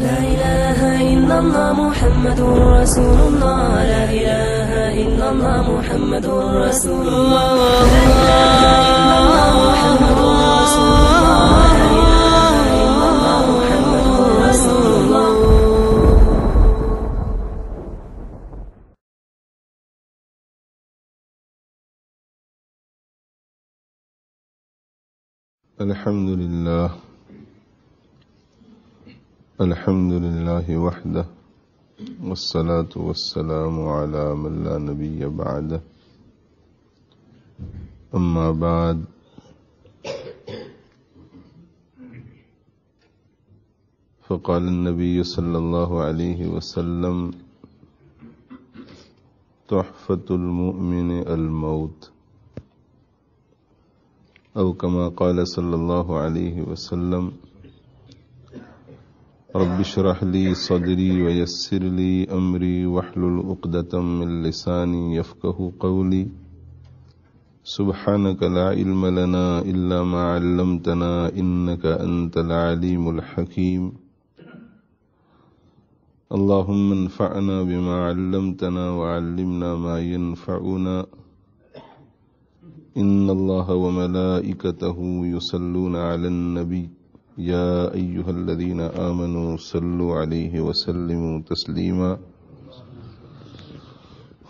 لا إله إلا الله محمد رسول الله لا إله إلا الله محمد رسول الله لا إله إلا الله محمد رسول الله لا إله إلا الله محمد رسول الله الحمد لله الحمد لله وحده والصلاة والسلام على من لا نبي بعده أما بعد فقال النبي صلى الله عليه وسلم تحفة المؤمن الموت أو كما قال صلى الله عليه وسلم رب اشرح لي صدري ويسر لي أمري واحلل عقدة من لساني يفقه قولي سبحانك لا علم لنا إلا ما علمتنا إنك أنت العليم الحكيم اللهم انفعنا بما علمتنا وعلمنا ما ينفعنا إن الله وملائكته يصلون على النبي يا أيها الذين آمنوا صلوا عليه وسلموا تسليما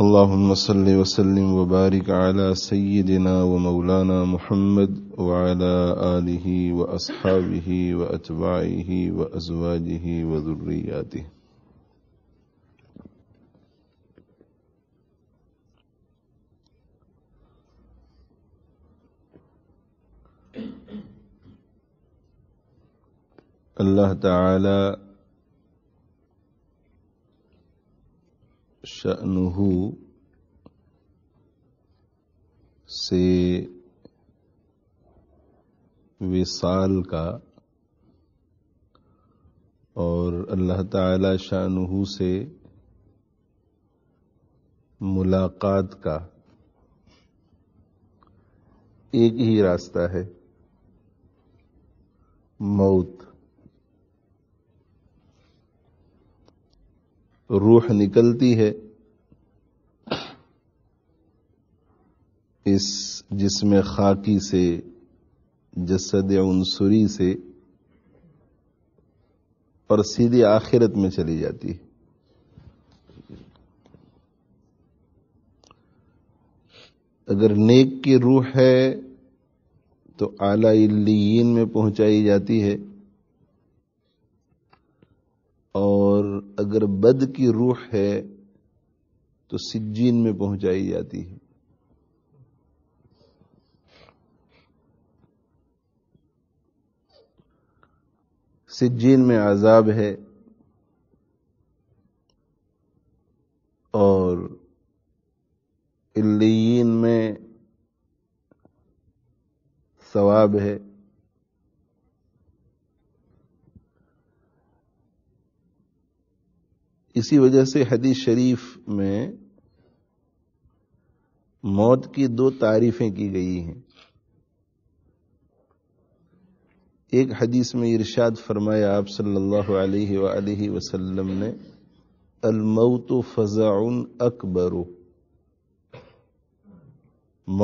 اللهم صل وسلم وبارك على سيدنا ومولانا محمد وعلى آله وأصحابه وأتباعه وأزواجه وذرياته अल्लाह ताला से विसाल का और अल्लाह ताला से मुलाकात का एक ही रास्ता है मौत रूह निकलती है इस जिसमें खाकी से जसद उनसुरी से और सीधे आखिरत में चली जाती है अगर नेक की रूह है तो आला इल्लीन में पहुंचाई जाती है और अगर बद की रूह है तो सिज्जीन में पहुंचाई जाती है सिज्जीन में आजाब है और इल्लीन में सवाब है इसी वजह से हदीस शरीफ में मौत की दो तारीफें की गई हैं एक हदीस में इरशाद फरमाया आप सल्लल्लाहु अलैहि वसल्लम ने अलमौत फजाउन अकबर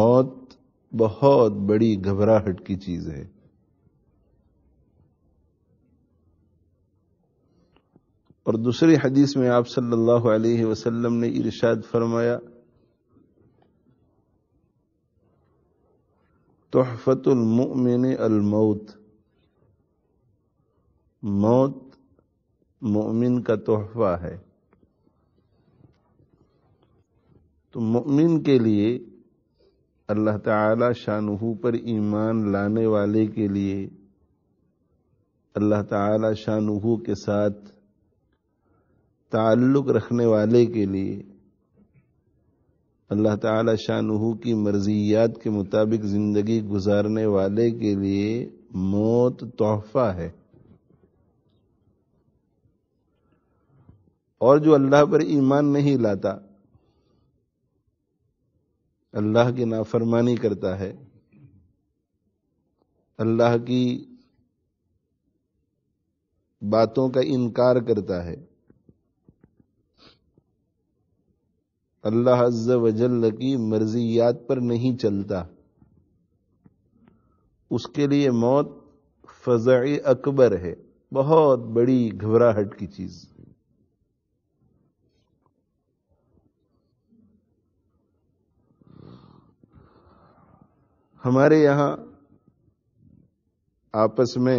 मौत बहुत बड़ी घबराहट की चीज है और दूसरी हदीस में आप सल्लल्लाहु अलैहि वसल्लम ने इरशाद फरमाया तोहफतुलमिन अल मौत मोमिन का तोहफा है तो मोमिन के लिए अल्लाह ताला शाहू पर ईमान लाने वाले के लिए अल्लाह ताला शाहू के साथ ताल्लुक़ रखने वाले के लिए अल्लाह ताला शाहू की मर्जियात के मुताबिक ज़िंदगी गुजारने वाले के लिए मौत तोहफा है और जो अल्लाह पर ईमान नहीं लाता अल्लाह की नाफरमानी करता है अल्लाह की बातों का इनकार करता है अल्लाह वजल की मर्जियात पर नहीं चलता उसके लिए मौत फजा अकबर है बहुत बड़ी घबराहट की चीज हमारे यहां आपस में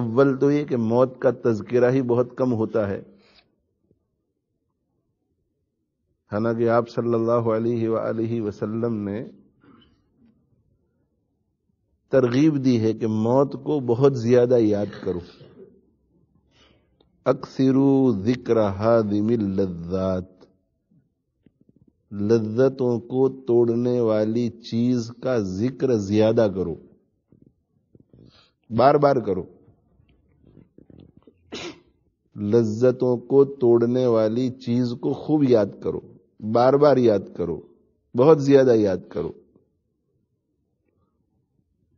अव्वल तो ये कि मौत का तस्करा ही बहुत कम होता है हालांकि आप सल्लल्लाहु अलैहि वसल्लम ने तरगीब दी है कि मौत को बहुत ज्यादा याद करो अक्सरू जिक्र हादिमिल लज्जात लज्जतों को तोड़ने वाली चीज का जिक्र ज्यादा करो बार बार करो लज्जतों को तोड़ने वाली चीज को खूब याद करो बार बार याद करो बहुत ज्यादा याद करो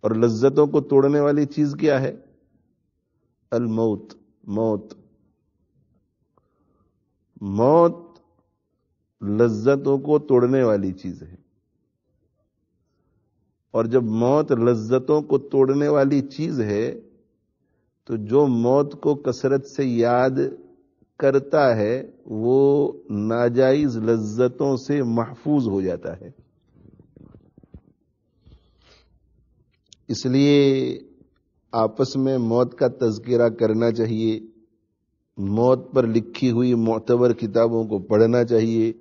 और लज्जतों को तोड़ने वाली चीज क्या है अलमौत मौत मौत लज्जतों को तोड़ने वाली चीज है और जब मौत लज्जतों को तोड़ने वाली चीज है तो जो मौत को कसरत से याद करता है वो नाजायज लज्जतों से महफूज हो जाता है इसलिए आपस में मौत का तस्करा करना चाहिए मौत पर लिखी हुई मोतबर किताबों को पढ़ना चाहिए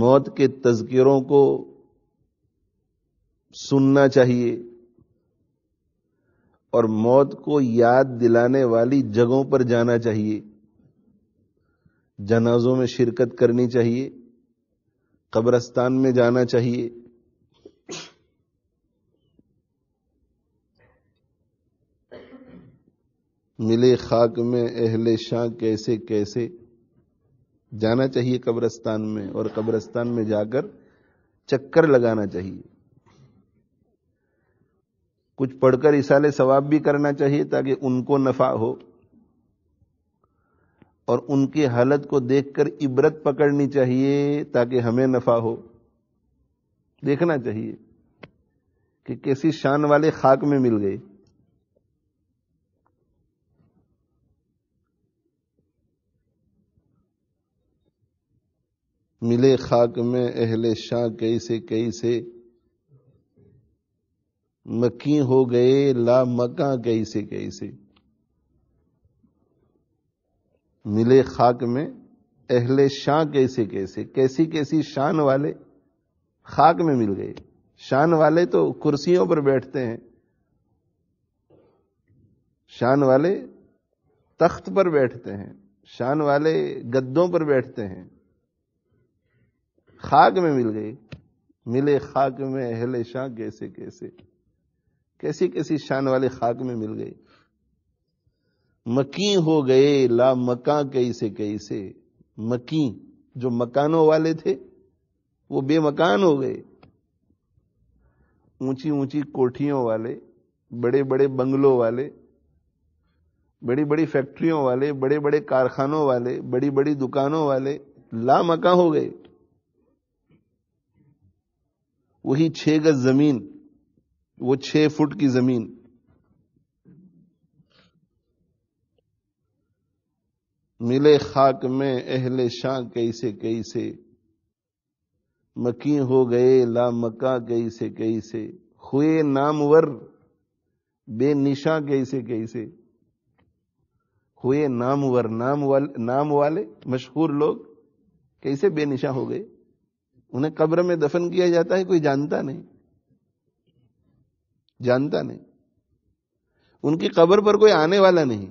मौत के तस्करों को सुनना चाहिए और मौत को याद दिलाने वाली जगहों पर जाना चाहिए जनाजों में शिरकत करनी चाहिए कब्रस्तान में जाना चाहिए मिले खाक में अहले शाह कैसे कैसे जाना चाहिए कब्रस्तान में और कब्रस्तान में जाकर चक्कर लगाना चाहिए कुछ पढ़कर इसाले सवाब भी करना चाहिए ताकि उनको नफा हो और उनकी हालत को देखकर इबरत पकड़नी चाहिए ताकि हमें नफा हो देखना चाहिए कि कैसी शान वाले खाक में मिल गए मिले खाक में अहले शाह कैसे कैसे मक्की हो गए ला मका कैसे कैसे मिले खाक में अहले शाह कैसे कैसे कैसी कैसी शान वाले खाक में मिल गए शान वाले तो कुर्सियों पर बैठते हैं शान वाले तख्त पर बैठते हैं शान वाले गद्दों पर बैठते हैं खाक में मिल गए मिले खाक में अहले शाह कैसे कैसे कैसी कैसी शान वाले खाक में मिल गए मकी हो गए ला मका कैसे कैसे मकी जो मकानों वाले थे वो बेमकान हो गए ऊंची ऊंची कोठियों वाले बड़े बड़े बंगलों वाले बड़ी बड़ी फैक्ट्रियों वाले बड़े बड़े कारखानों वाले बड़ी बड़ी दुकानों वाले ला मका हो गए वही छह गज जमीन वो छह फुट की जमीन मिले खाक में अहले शाह कैसे कैसे मकी हो गए ला मका कैसे कैसे हुए नामवर बेनिशा कैसे कैसे हुए नामवर नाम वाले नाम वाले मशहूर लोग कैसे बेनिशा हो गए उन्हें कब्र में दफन किया जाता है कोई जानता नहीं जानता नहीं उनकी कब्र पर कोई आने वाला नहीं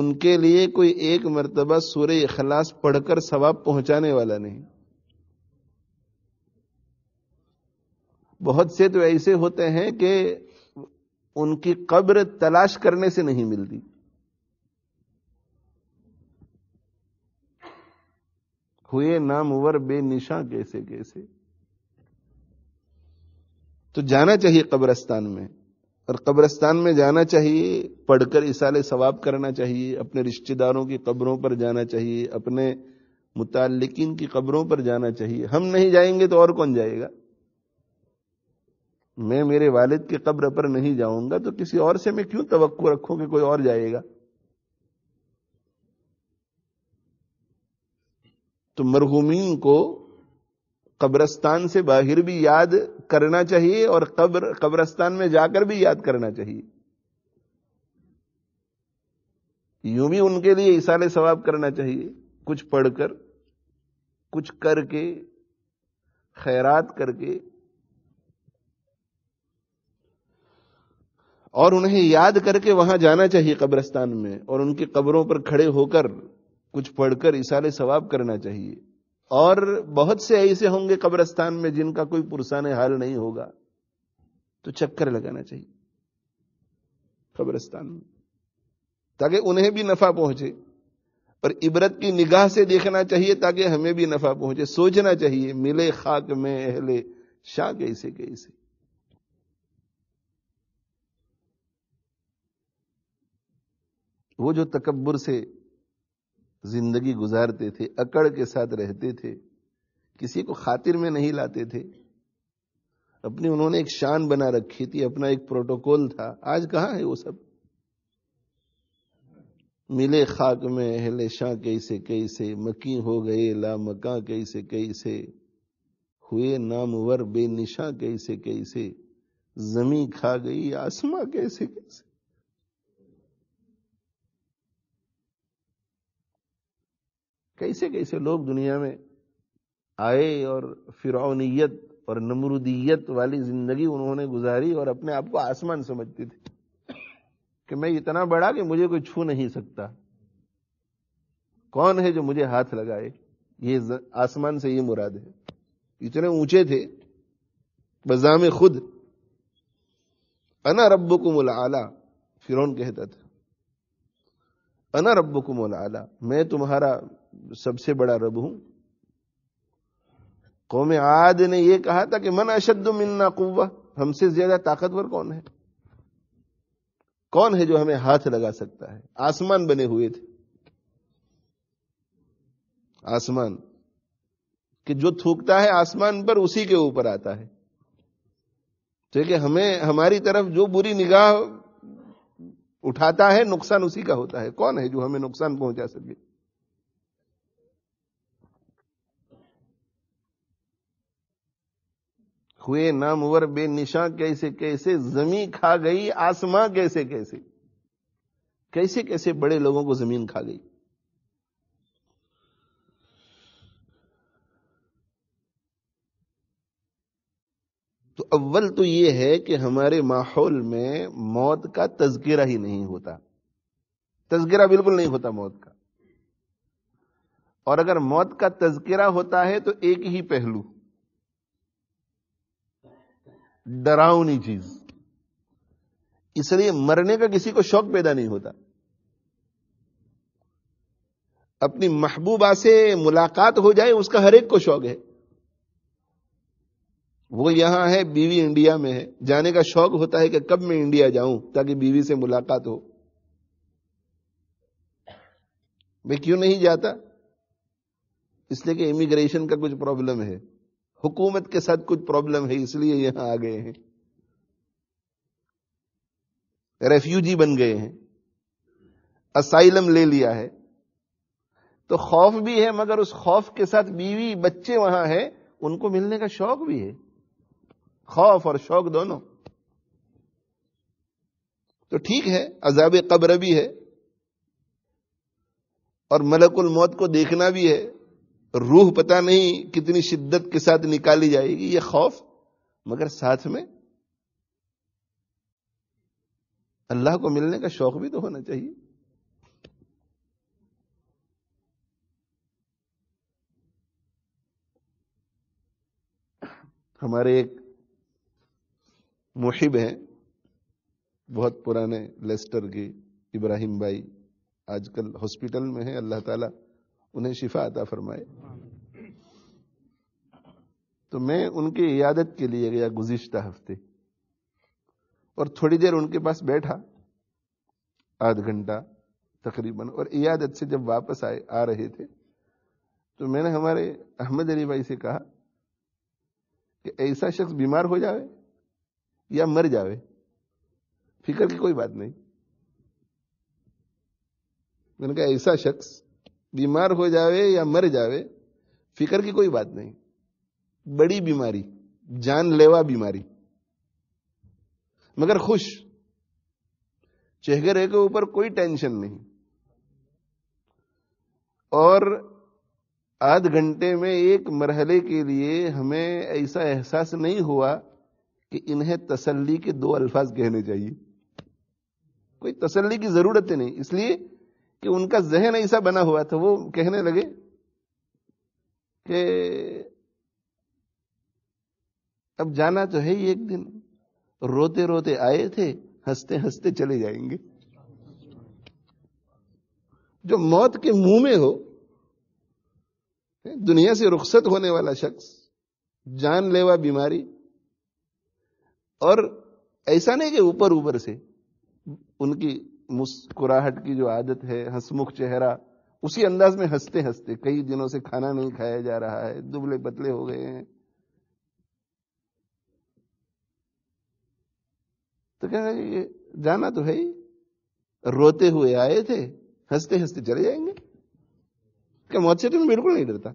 उनके लिए कोई एक मरतबा सूर्य अखलास पढ़कर सवाब पहुंचाने वाला नहीं बहुत से तो ऐसे होते हैं कि उनकी कब्र तलाश करने से नहीं मिलती हुए नामवर बेनिशा कैसे कैसे तो जाना चाहिए कब्रस्तान में और कब्रस्तान में जाना चाहिए पढ़कर इसाले सवाब करना चाहिए अपने रिश्तेदारों की कब्रों पर जाना चाहिए अपने मुतालिकीन की कब्रों पर जाना चाहिए हम नहीं जाएंगे तो और कौन जाएगा मैं मेरे वालिद की कब्र पर नहीं जाऊंगा तो किसी और से मैं क्यों तवक्को रखूं कि कोई और जाएगा तो मरहूमीन को कब्रस्तान से बाहर भी याद करना चाहिए और कब्र कब्रस्तान में जाकर भी याद करना चाहिए यूं भी उनके लिए इशारे सवाब करना चाहिए कुछ पढ़कर कुछ करके खैरात करके और उन्हें याद करके वहां जाना चाहिए कब्रस्तान में और उनकी कब्रों पर खड़े होकर कुछ पढ़कर इशारे सवाब करना चाहिए और बहुत से ऐसे होंगे कब्रस्तान में जिनका कोई पुरसान हाल नहीं होगा तो चक्कर लगाना चाहिए कब्रस्तान में ताकि उन्हें भी नफा पहुंचे और इबरत की निगाह से देखना चाहिए ताकि हमें भी नफा पहुंचे सोचना चाहिए मिले खाक में अहले शाह कैसे कैसे वो जो तकबर से जिंदगी गुजारते थे अकड़ के साथ रहते थे किसी को खातिर में नहीं लाते थे अपनी उन्होंने एक शान बना रखी थी अपना एक प्रोटोकॉल था आज कहां है वो सब मिले खाक में अहले शाह कैसे कैसे मकी हो गए ला मका कैसे कैसे हुए नामवर बेनिशा कैसे कैसे जमी खा गई आसमा कैसे कैसे कैसे कैसे लोग दुनिया में आए और फिरौनीयत और नमरुदीयत वाली जिंदगी उन्होंने गुजारी और अपने आप को आसमान समझते थे कि मैं इतना बड़ा कि मुझे कोई छू नहीं सकता कौन है जो मुझे हाथ लगाए ये आसमान से ये मुराद है इतने ऊंचे थे बजाम खुद अना रब को मोला आला फिर कहता था अना रब को मोला आला मैं तुम्हारा सबसे बड़ा रब हूं कौम आद ने यह कहा था कि मन अशद मिन्ना कुव्वा हमसे ज्यादा ताकतवर कौन है कौन है जो हमें हाथ लगा सकता है आसमान बने हुए थे आसमान कि जो थूकता है आसमान पर उसी के ऊपर आता है ठीक तो है हमें हमारी तरफ जो बुरी निगाह उठाता है नुकसान उसी का होता है कौन है जो हमें नुकसान पहुंचा सके हुए नामवर बेनिशा कैसे कैसे जमी खा गई आसमां कैसे कैसे कैसे कैसे बड़े लोगों को जमीन खा गई तो अव्वल तो यह है कि हमारे माहौल में मौत का तस्करा ही नहीं होता तस्करा बिल्कुल नहीं होता मौत का और अगर मौत का तस्करा होता है तो एक ही पहलू डरावनी चीज इसलिए मरने का किसी को शौक पैदा नहीं होता अपनी महबूबा से मुलाकात हो जाए उसका हर एक को शौक है वो यहां है बीवी इंडिया में है जाने का शौक होता है कि कब मैं इंडिया जाऊं ताकि बीवी से मुलाकात हो मैं क्यों नहीं जाता इसलिए कि इमिग्रेशन का कुछ प्रॉब्लम है हुकूमत के साथ कुछ प्रॉब्लम है इसलिए यहां आ गए हैं रेफ्यूजी बन गए हैं असाइलम ले लिया है तो खौफ भी है मगर उस खौफ के साथ बीवी बच्चे वहां है उनको मिलने का शौक भी है खौफ और शौक दोनों तो ठीक है अजाब कब्र भी है और मलकुल मौत को देखना भी है रूह पता नहीं कितनी शिद्दत के साथ निकाली जाएगी यह खौफ मगर साथ में अल्लाह को मिलने का शौक भी तो होना चाहिए हमारे एक मुहिब हैं बहुत पुराने लेस्टर के इब्राहिम भाई आजकल हॉस्पिटल में हैं अल्लाह ताला उन्हें शिफा अता फरमाए तो मैं उनकी इयादत के लिए गया गुज्त हफ्ते और थोड़ी देर उनके पास बैठा आध घंटा तकरीबन और इयादत से जब वापस आए आ रहे थे तो मैंने हमारे अहमद अली भाई से कहा कि ऐसा शख्स बीमार हो जावे या मर जावे फिक्र की कोई बात नहीं मैंने कहा ऐसा शख्स बीमार हो जावे या मर जावे फिक्र की कोई बात नहीं बड़ी बीमारी जानलेवा बीमारी मगर खुश चेहरे के ऊपर कोई टेंशन नहीं और आध घंटे में एक मरहले के लिए हमें ऐसा एहसास नहीं हुआ कि इन्हें तसल्ली के दो अल्फाज कहने चाहिए कोई तसल्ली की जरूरत ही नहीं इसलिए कि उनका जहन ऐसा बना हुआ था वो कहने लगे कि अब जाना तो है ही एक दिन रोते रोते आए थे हंसते हंसते चले जाएंगे जो मौत के मुंह में हो दुनिया से रुखसत होने वाला शख्स जानलेवा बीमारी और ऐसा नहीं कि ऊपर ऊपर से उनकी मुस्कुराहट की जो आदत है हंसमुख चेहरा उसी अंदाज में हंसते हंसते कई दिनों से खाना नहीं खाया जा रहा है दुबले पतले हो गए हैं तो कहना ये जाना तो है ही रोते हुए आए थे हंसते हंसते चले जाएंगे क्या मौत से तो मैं बिल्कुल नहीं डरता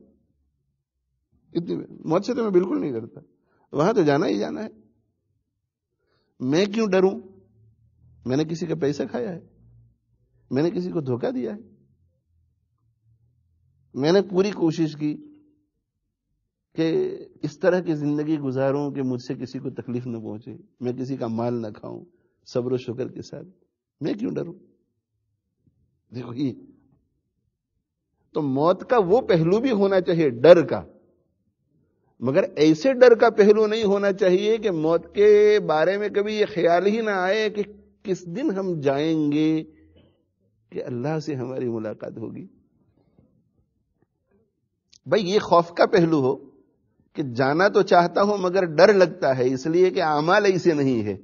इतनी मौत से तो मैं बिल्कुल नहीं डरता वहां तो जाना ही जाना है मैं क्यों डरूं मैंने किसी का पैसा खाया है मैंने किसी को धोखा दिया है मैंने पूरी कोशिश की कि इस तरह की जिंदगी गुजारूं कि मुझसे किसी को तकलीफ ना पहुंचे मैं किसी का माल ना खाऊं सब्र शुक्र के साथ मैं क्यों डरूं देखो ये तो मौत का वो पहलू भी होना चाहिए डर का मगर ऐसे डर का पहलू नहीं होना चाहिए कि मौत के बारे में कभी ये ख्याल ही ना आए कि किस दिन हम जाएंगे कि अल्लाह से हमारी मुलाकात होगी भाई ये खौफ का पहलू हो कि जाना तो चाहता हूं मगर डर लगता है इसलिए कि आमाल ऐसे नहीं है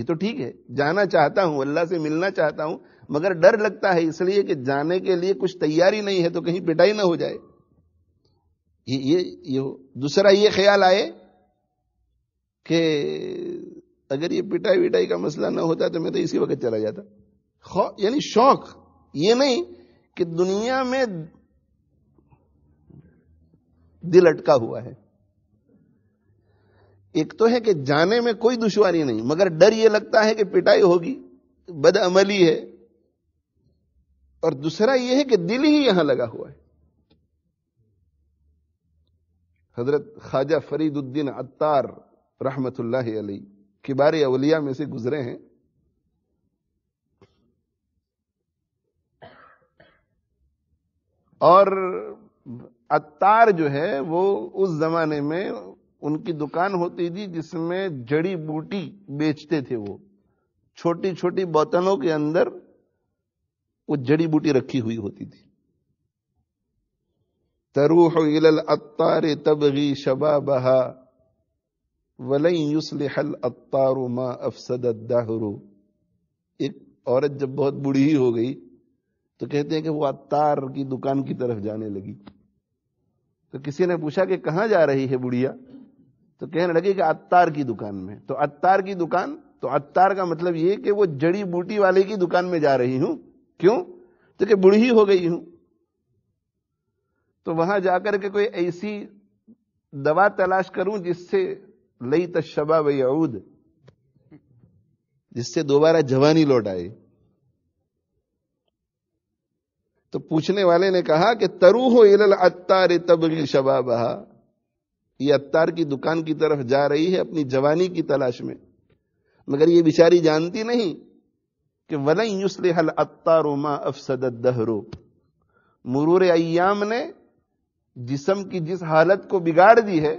ये तो ठीक है जाना चाहता हूं अल्लाह से मिलना चाहता हूं मगर डर लगता है इसलिए कि जाने के लिए कुछ तैयारी नहीं है तो कहीं पिटाई ना हो जाए ये ये ये हो दूसरा ये ख्याल आए कि अगर ये पिटाई विटाई का मसला ना होता तो मैं तो इसी वक्त चला जाता यानी शौक ये नहीं कि दुनिया में दिल अटका हुआ है एक तो है कि जाने में कोई दुश्वारी नहीं मगर डर यह लगता है कि पिटाई होगी बदअमली है और दूसरा यह है कि दिल ही यहां लगा हुआ है हजरत ख्वाजा फरीदुद्दीन अत्तार रहमतुल्लाह अलैह किबार अवलिया में से गुजरे हैं और अतार जो है वो उस जमाने में उनकी दुकान होती थी जिसमें जड़ी बूटी बेचते थे वो छोटी छोटी बोतलों के अंदर वो जड़ी बूटी रखी हुई होती थी तरूह इलल अत्तार तबगी शबा बहा वलई युसलिहल अतारो माँ अफसद दाहरु एक औरत जब बहुत बूढ़ी हो गई तो कहते हैं कि वो अतार की दुकान की तरफ जाने लगी तो किसी ने पूछा कि कहाँ जा रही है बुढ़िया तो कहने लगी कि अतार की दुकान में तो अतार की दुकान तो अतार का मतलब ये कि वो जड़ी बूटी वाले की दुकान में जा रही हूं क्यों तो कि बूढ़ी हो गई हूं तो वहां जाकर के कोई ऐसी दवा तलाश करूं जिससे लई तबा बूद जिससे दोबारा जवानी लौट आई तो पूछने वाले ने कहा कि तरु हो इलल अत्तार तबगी शबाब ये अत्तार की दुकान की तरफ जा रही है अपनी जवानी की तलाश में मगर ये बिचारी जानती नहीं कि वलई हल अत्तारो मा अफसद दहरो मुरूर अयाम ने जिसम की जिस हालत को बिगाड़ दी है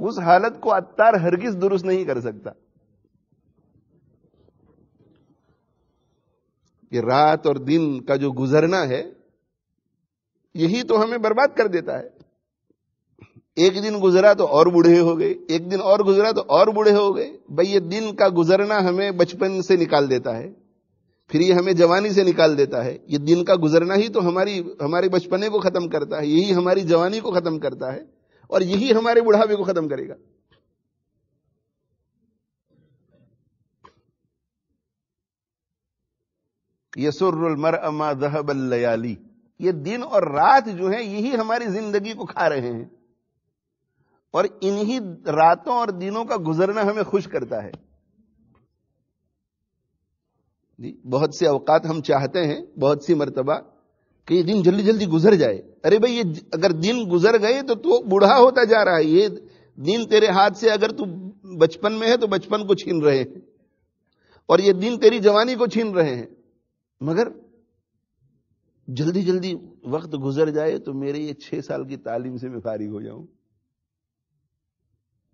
उस हालत को अत्तार हरगिज दुरुस्त नहीं कर सकता कि रात और दिन का जो गुजरना है यही तो हमें बर्बाद कर देता है एक दिन गुजरा तो और बूढ़े हो गए एक दिन और गुजरा तो और बूढ़े हो गए भाई ये दिन का गुजरना हमें बचपन से निकाल देता है फिर ये हमें जवानी से निकाल देता है ये दिन का गुजरना ही तो हमारी हमारे बचपने को खत्म करता है यही हमारी जवानी को खत्म करता है और यही हमारे बुढ़ापे को खत्म करेगा यसुरुल मर अमा दहबल्लयाली ये दिन और रात जो है यही हमारी जिंदगी को खा रहे हैं और इन्हीं रातों और दिनों का गुजरना हमें खुश करता है बहुत से अवकात हम चाहते हैं बहुत सी मरतबा कि ये दिन जल्दी जल्दी गुजर जाए अरे भाई ये अगर दिन गुजर गए तो तू बूढ़ा होता जा रहा है ये दिन तेरे हाथ से अगर तू बचपन में है तो बचपन को छीन रहे हैं और ये दिन तेरी जवानी को छीन रहे हैं मगर जल्दी जल्दी वक्त गुजर जाए तो मेरे ये छह साल की तालीम से मैं फारिग हो जाऊं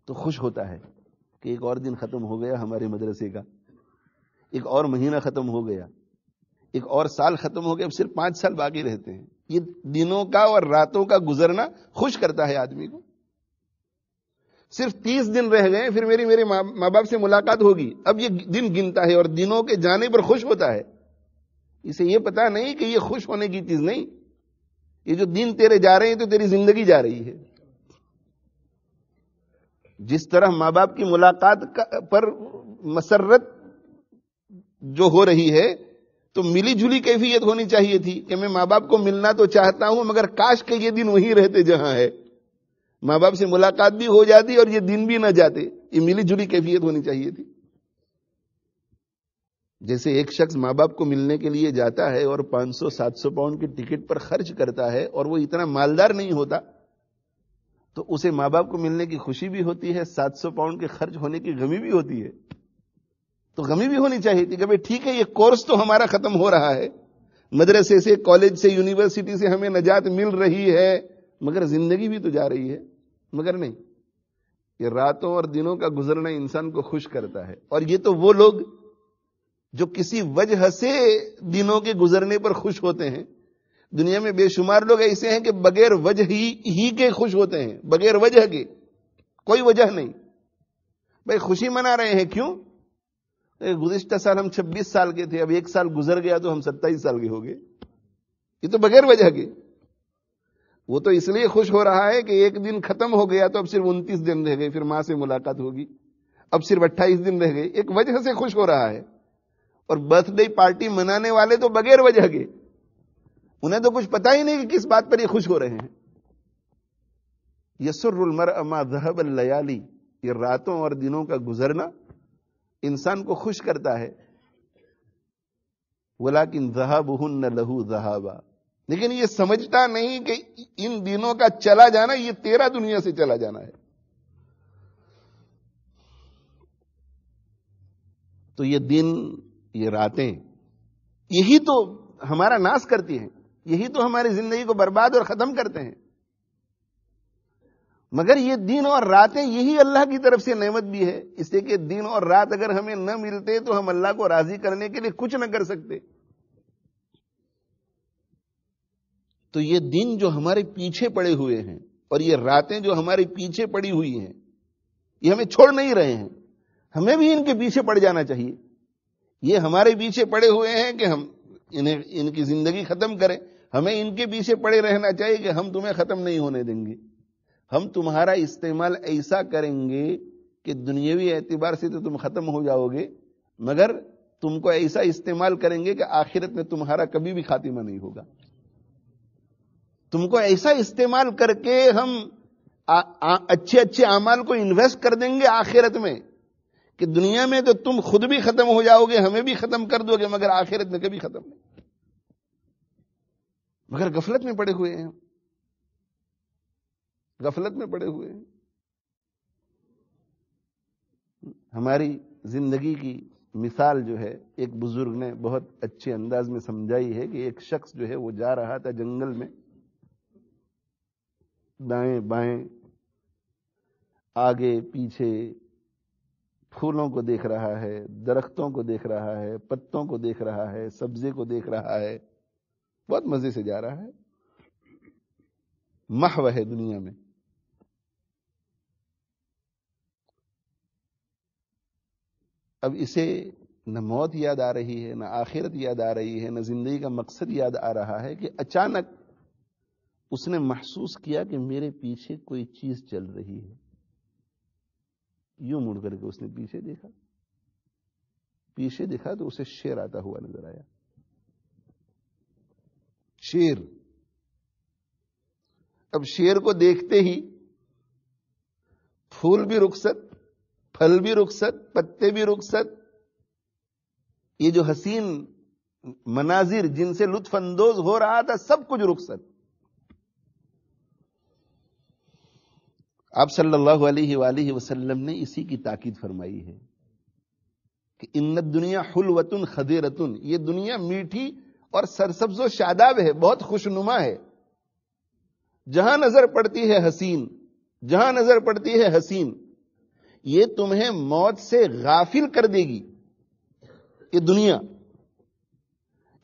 तो खुश होता है कि एक और दिन खत्म हो गया हमारे मदरसे का एक और महीना खत्म हो गया एक और साल खत्म हो गया अब सिर्फ पांच साल बाकी रहते हैं ये दिनों का और रातों का गुजरना खुश करता है आदमी को सिर्फ तीस दिन रह गए फिर मेरी मेरे माँ बाप से मुलाकात होगी अब ये दिन गिनता है और दिनों के जाने पर खुश होता है इसे ये पता नहीं कि ये खुश होने की चीज नहीं ये जो दिन तेरे जा रहे हैं तो तेरी जिंदगी जा रही है जिस तरह मां बाप की मुलाकात पर मसरत जो हो रही है तो मिली जुली कैफियत होनी चाहिए थी कि मैं माँ बाप को मिलना तो चाहता हूं मगर काश के ये दिन वहीं रहते जहां है माँ बाप से मुलाकात भी हो जाती और ये दिन भी ना जाते ये मिली जुली कैफियत होनी चाहिए थी जैसे एक शख्स माँ बाप को मिलने के लिए जाता है और 500-700 पाउंड की टिकट पर खर्च करता है और वो इतना मालदार नहीं होता तो उसे माँ बाप को मिलने की खुशी भी होती है 700 पाउंड के खर्च होने की गमी भी होती है तो गमी भी होनी चाहिए थी कभी ठीक है ये कोर्स तो हमारा खत्म हो रहा है मदरसे से कॉलेज से यूनिवर्सिटी से हमें नजात मिल रही है मगर जिंदगी भी तो जा रही है मगर नहीं ये रातों और दिनों का गुजरना इंसान को खुश करता है और ये तो वो लोग जो किसी वजह से दिनों के गुजरने पर खुश होते हैं दुनिया में बेशुमार लोग ऐसे हैं कि बगैर वजह ही, ही के खुश होते हैं बगैर वजह के कोई वजह नहीं भाई खुशी मना रहे हैं क्यों गुजशत साल हम 26 साल के थे अब एक साल गुजर गया तो हम 27 साल के हो गए ये तो बगैर वजह के वो तो इसलिए खुश हो रहा है कि एक दिन खत्म हो गया तो अब सिर्फ उनतीस दिन रह गए फिर मां से मुलाकात होगी अब सिर्फ अट्ठाईस दिन रह गए एक वजह से खुश हो रहा है और बर्थडे पार्टी मनाने वाले तो बगैर वजह के उन्हें तो कुछ पता ही नहीं कि किस बात पर ये खुश हो रहे हैं यसुरमर अमा जहब लयाली ये रातों और दिनों का गुजरना इंसान को खुश करता है वलाकिन जहाबुहन लहू जहाबा लेकिन ये समझता नहीं कि इन दिनों का चला जाना ये तेरा दुनिया से चला जाना है तो ये दिन ये रातें यही तो हमारा नाश करती हैं यही तो हमारी जिंदगी को बर्बाद और खत्म करते हैं मगर ये दिन और रातें यही अल्लाह की तरफ से नमत भी है इसलिए कि दिन और रात अगर हमें न मिलते तो हम अल्लाह को राजी करने के लिए कुछ न कर सकते तो ये दिन जो हमारे पीछे पड़े हुए हैं और ये रातें जो हमारे पीछे पड़ी हुई हैं ये हमें छोड़ नहीं रहे हैं हमें भी इनके पीछे पड़ जाना चाहिए ये हमारे पीछे पड़े हुए हैं कि हम इन्हें इनकी जिंदगी खत्म करें हमें इनके पीछे पड़े रहना चाहिए कि हम तुम्हें खत्म नहीं होने देंगे हम तुम्हारा इस्तेमाल ऐसा करेंगे कि दुनियावी एतबार से तो तुम खत्म हो जाओगे मगर तुमको ऐसा इस्तेमाल करेंगे कि आखिरत में तुम्हारा कभी भी खातिमा नहीं होगा तुमको ऐसा इस्तेमाल करके हम आ, आ, अच्छे अच्छे अमाल को इन्वेस्ट कर देंगे आखिरत में कि दुनिया में तो तुम खुद भी खत्म हो जाओगे हमें भी खत्म कर दोगे मगर आखिरत में कभी खत्म नहीं मगर गफलत में पड़े हुए हैं गफलत में पड़े हुए हैं हमारी जिंदगी की मिसाल जो है एक बुजुर्ग ने बहुत अच्छे अंदाज में समझाई है कि एक शख्स जो है वो जा रहा था जंगल में दाएं बाएं आगे पीछे फूलों को देख रहा है दरख्तों को देख रहा है पत्तों को देख रहा है सब्जी को देख रहा है बहुत मजे से जा रहा है महव है दुनिया में अब इसे न मौत याद आ रही है ना आखिरत याद आ रही है ना जिंदगी का मकसद याद आ रहा है कि अचानक उसने महसूस किया कि मेरे पीछे कोई चीज चल रही है यूं मुड़ करके उसने पीछे देखा पीछे देखा तो उसे शेर आता हुआ नजर आया शेर अब शेर को देखते ही फूल भी रुखसत फल भी रुखसत पत्ते भी रुखसत ये जो हसीन मनाजिर जिनसे लुत्फानंदोज हो रहा था सब कुछ रुखसत आप सल्लल्लाहु अलैहि वसल्लम ने इसी की ताकीद फरमाई है कि इन्नत दुनिया हुलवतुन खदेरतुन ये दुनिया मीठी और सरसब्जो शादाब है बहुत खुशनुमा है जहां नजर पड़ती है हसीन जहां नजर पड़ती है हसीन ये तुम्हें मौत से गाफिल कर देगी ये दुनिया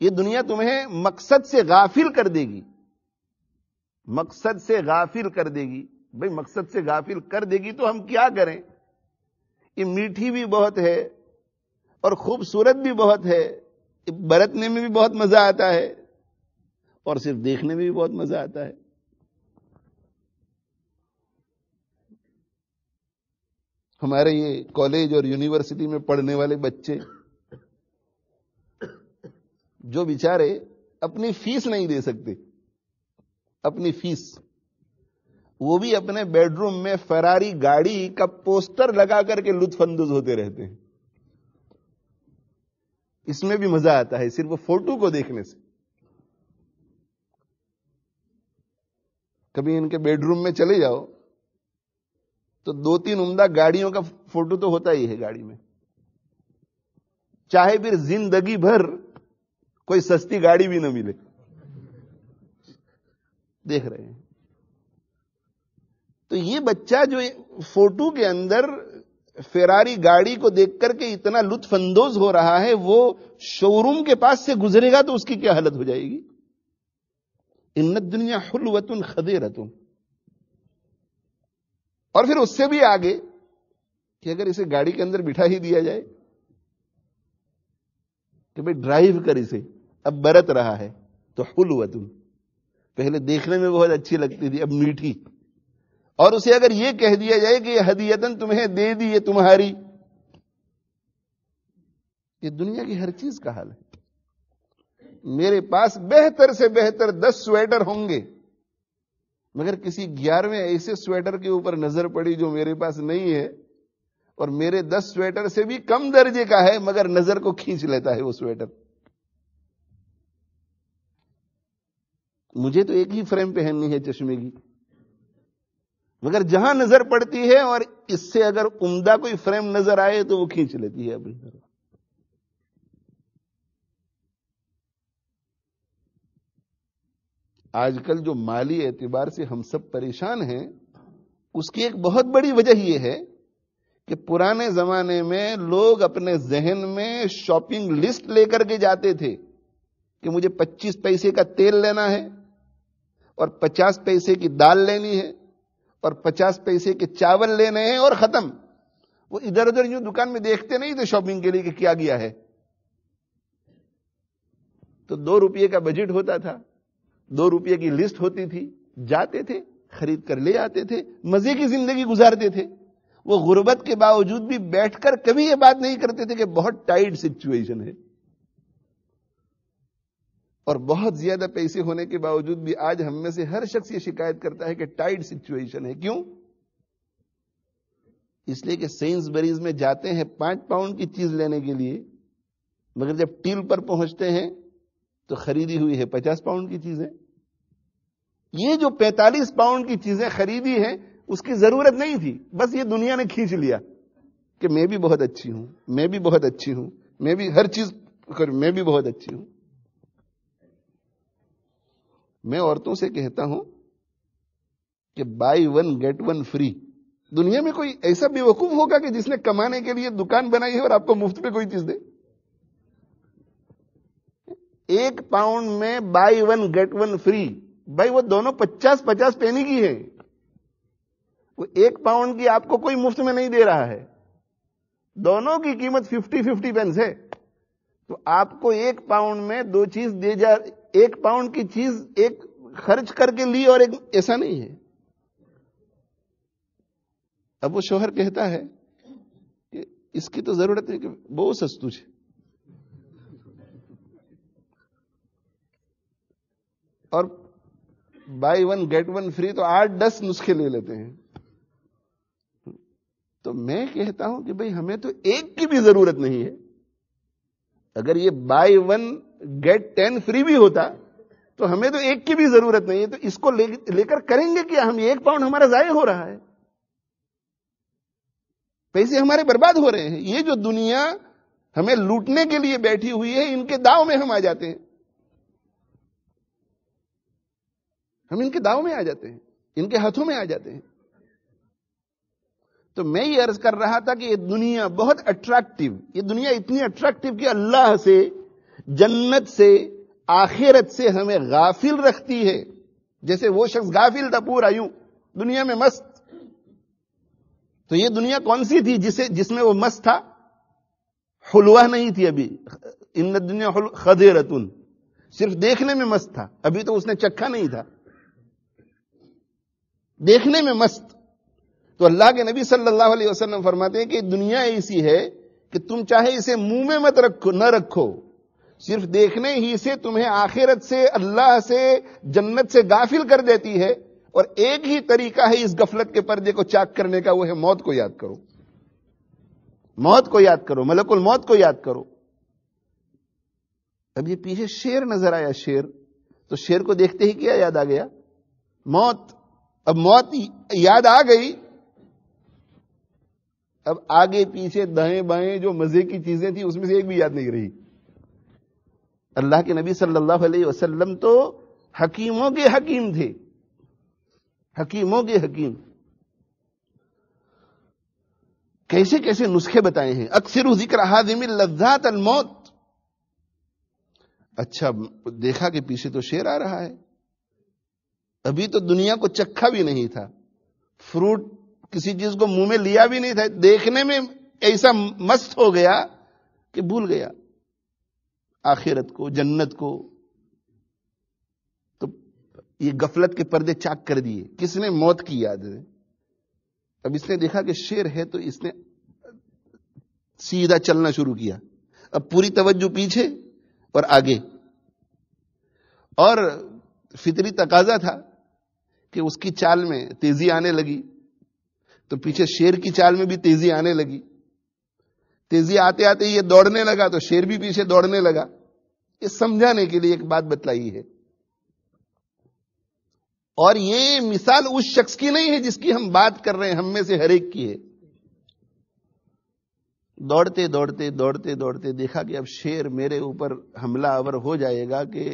ये दुनिया तुम्हें मकसद से गाफिल कर देगी मकसद से गाफिल कर देगी भाई मकसद से गाफिल कर देगी तो हम क्या करें ये मीठी भी बहुत है और खूबसूरत भी बहुत है बरतने में भी बहुत मजा आता है और सिर्फ देखने में भी बहुत मजा आता है हमारे ये कॉलेज और यूनिवर्सिटी में पढ़ने वाले बच्चे जो बिचारे अपनी फीस नहीं दे सकते अपनी फीस वो भी अपने बेडरूम में फरारी गाड़ी का पोस्टर लगा करके लुत्फानंदोज होते रहते हैं इसमें भी मजा आता है सिर्फ फोटो को देखने से कभी इनके बेडरूम में चले जाओ तो दो तीन उम्दा गाड़ियों का फोटो तो होता ही है गाड़ी में चाहे फिर जिंदगी भर कोई सस्ती गाड़ी भी ना मिले देख रहे हैं तो ये बच्चा जो फोटो के अंदर फेरारी गाड़ी को देख करके इतना लुत्फानंदोज हो रहा है वो शोरूम के पास से गुजरेगा तो उसकी क्या हालत हो जाएगी इन्नत दुनिया हुलवतुन रतुन और फिर उससे भी आगे कि अगर इसे गाड़ी के अंदर बिठा ही दिया जाए कि भाई ड्राइव कर इसे अब बरत रहा है तो हुल हुआ तुम पहले देखने में बहुत अच्छी लगती थी अब मीठी और उसे अगर यह कह दिया जाए कि हदीयतन तुम्हें दे दी है तुम्हारी ये दुनिया की हर चीज का हाल है मेरे पास बेहतर से बेहतर दस स्वेटर होंगे मगर किसी ग्यारहवें ऐसे स्वेटर के ऊपर नजर पड़ी जो मेरे पास नहीं है और मेरे दस स्वेटर से भी कम दर्जे का है मगर नजर को खींच लेता है वो स्वेटर मुझे तो एक ही फ्रेम पहननी है चश्मे की मगर जहां नजर पड़ती है और इससे अगर उम्दा कोई फ्रेम नजर आए तो वो खींच लेती है अपनी तरफ आजकल जो माली एतबार से हम सब परेशान हैं उसकी एक बहुत बड़ी वजह यह है कि पुराने जमाने में लोग अपने जहन में शॉपिंग लिस्ट लेकर के जाते थे कि मुझे 25 पैसे का तेल लेना है और 50 पैसे की दाल लेनी है और 50 पैसे के चावल लेने हैं और खत्म वो इधर उधर यूं दुकान में देखते नहीं थे शॉपिंग के लिए कि क्या गया है तो दो रुपये का बजट होता था दो रुपये की लिस्ट होती थी जाते थे खरीद कर ले आते थे मजे की जिंदगी गुजारते थे वो गुर्बत के बावजूद भी बैठकर कभी ये बात नहीं करते थे कि बहुत टाइट सिचुएशन है और बहुत ज्यादा पैसे होने के बावजूद भी आज हम में से हर शख्स ये शिकायत करता है कि टाइट सिचुएशन है क्यों इसलिए कि सेंस बरीज में जाते हैं पांच पाउंड की चीज लेने के लिए मगर जब टील पर पहुंचते हैं तो खरीदी हुई है पचास पाउंड की चीजें ये जो पैंतालीस पाउंड की चीजें खरीदी है उसकी जरूरत नहीं थी बस ये दुनिया ने खींच लिया कि मैं भी बहुत अच्छी हूं मैं भी बहुत अच्छी हूं मैं भी हर चीज कर मैं भी बहुत अच्छी हूं मैं औरतों से कहता हूं कि buy one get one free दुनिया में कोई ऐसा बेवकूफ होगा कि जिसने कमाने के लिए दुकान बनाई है और आपको मुफ्त में कोई चीज दे एक पाउंड में buy one get one free भाई वो दोनों पचास पचास पेनी की है वो एक पाउंड की आपको कोई मुफ्त में नहीं दे रहा है दोनों की कीमत फिफ्टी फिफ्टी पेंस है तो आपको एक पाउंड में दो चीज दे जा एक पाउंड की चीज एक खर्च करके ली और एक ऐसा नहीं है अब वो शोहर कहता है कि इसकी तो जरूरत नहीं कि बहुत सस्तू है और buy one get one free तो आठ दस नुस्खे ले लेते हैं तो मैं कहता हूं कि भाई हमें तो एक की भी जरूरत नहीं है अगर ये buy one get ten free भी होता तो हमें तो एक की भी जरूरत नहीं है तो इसको ले, लेकर करेंगे क्या हम एक पाउंड हमारा जाय हो रहा है पैसे हमारे बर्बाद हो रहे हैं ये जो दुनिया हमें लूटने के लिए बैठी हुई है इनके दाव में हम आ जाते हैं हम इनके दाव में आ जाते हैं इनके हाथों में आ जाते हैं तो मैं ये अर्ज कर रहा था कि ये दुनिया बहुत अट्रैक्टिव ये दुनिया इतनी अट्रैक्टिव कि अल्लाह से जन्नत से आखिरत से हमें गाफिल रखती है जैसे वो शख्स गाफिल था पूरा यू दुनिया में मस्त तो ये दुनिया कौन सी थी जिसे जिसमें वो मस्त था हलवा नहीं थी अभी इन दुनिया खदेरतुन सिर्फ देखने में मस्त था अभी तो उसने चखा नहीं था देखने में मस्त तो अल्लाह के नबी सल्लल्लाहु अलैहि वसल्लम फरमाते हैं कि दुनिया ऐसी है कि तुम चाहे इसे मुंह में मत रखो न रखो सिर्फ देखने ही से तुम्हें आखिरत से अल्लाह से जन्नत से गाफिल कर देती है और एक ही तरीका है इस गफलत के पर्दे को चाक करने का वो है मौत को याद करो मौत को याद करो मलकुल मौत को याद करो अब ये पीछे शेर नजर आया शेर तो शेर को देखते ही क्या याद आ गया मौत अब मौत याद आ गई अब आगे पीछे दाएं बाएं जो मजे की चीजें थी उसमें से एक भी याद नहीं रही अल्लाह के नबी सल्लल्लाहु अलैहि वसल्लम तो हकीमों के हकीम थे हकीमों के हकीम कैसे कैसे नुस्खे बताए हैं अक्सर जिक्र हाजिम लज्जात मौत अच्छा देखा कि पीछे तो शेर आ रहा है अभी तो दुनिया को चखा भी नहीं था फ्रूट किसी चीज को मुंह में लिया भी नहीं था देखने में ऐसा मस्त हो गया कि भूल गया आखिरत को जन्नत को तो ये गफलत के पर्दे चाक कर दिए किसने मौत की याद है अब इसने देखा कि शेर है तो इसने सीधा चलना शुरू किया अब पूरी तवज्जो पीछे और आगे और फितरी तकाजा था कि उसकी चाल में तेजी आने लगी तो पीछे शेर की चाल में भी तेजी आने लगी तेजी आते आते ये दौड़ने लगा तो शेर भी पीछे दौड़ने लगा ये समझाने के लिए एक बात बतलाई है और ये मिसाल उस शख्स की नहीं है जिसकी हम बात कर रहे हैं हम में से हर एक की है दौड़ते दौड़ते दौड़ते दौड़ते देखा कि अब शेर मेरे ऊपर हमला अवर हो जाएगा कि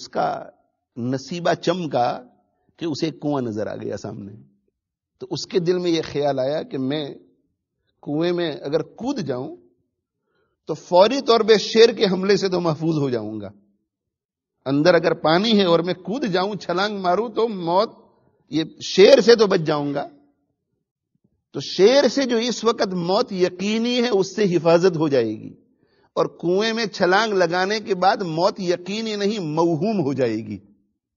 उसका नसीबा चमका कि उसे कुआं नजर आ गया सामने तो उसके दिल में यह ख्याल आया कि मैं कुएं में अगर कूद जाऊं तो फौरी तौर पर शेर के हमले से तो महफूज हो जाऊंगा अंदर अगर पानी है और मैं कूद जाऊं छलांग मारूं तो मौत ये शेर से तो बच जाऊंगा तो शेर से जो इस वक्त मौत यकीनी है उससे हिफाजत हो जाएगी और कुएं में छलांग लगाने के बाद मौत यकीनी नहीं मौहूम हो जाएगी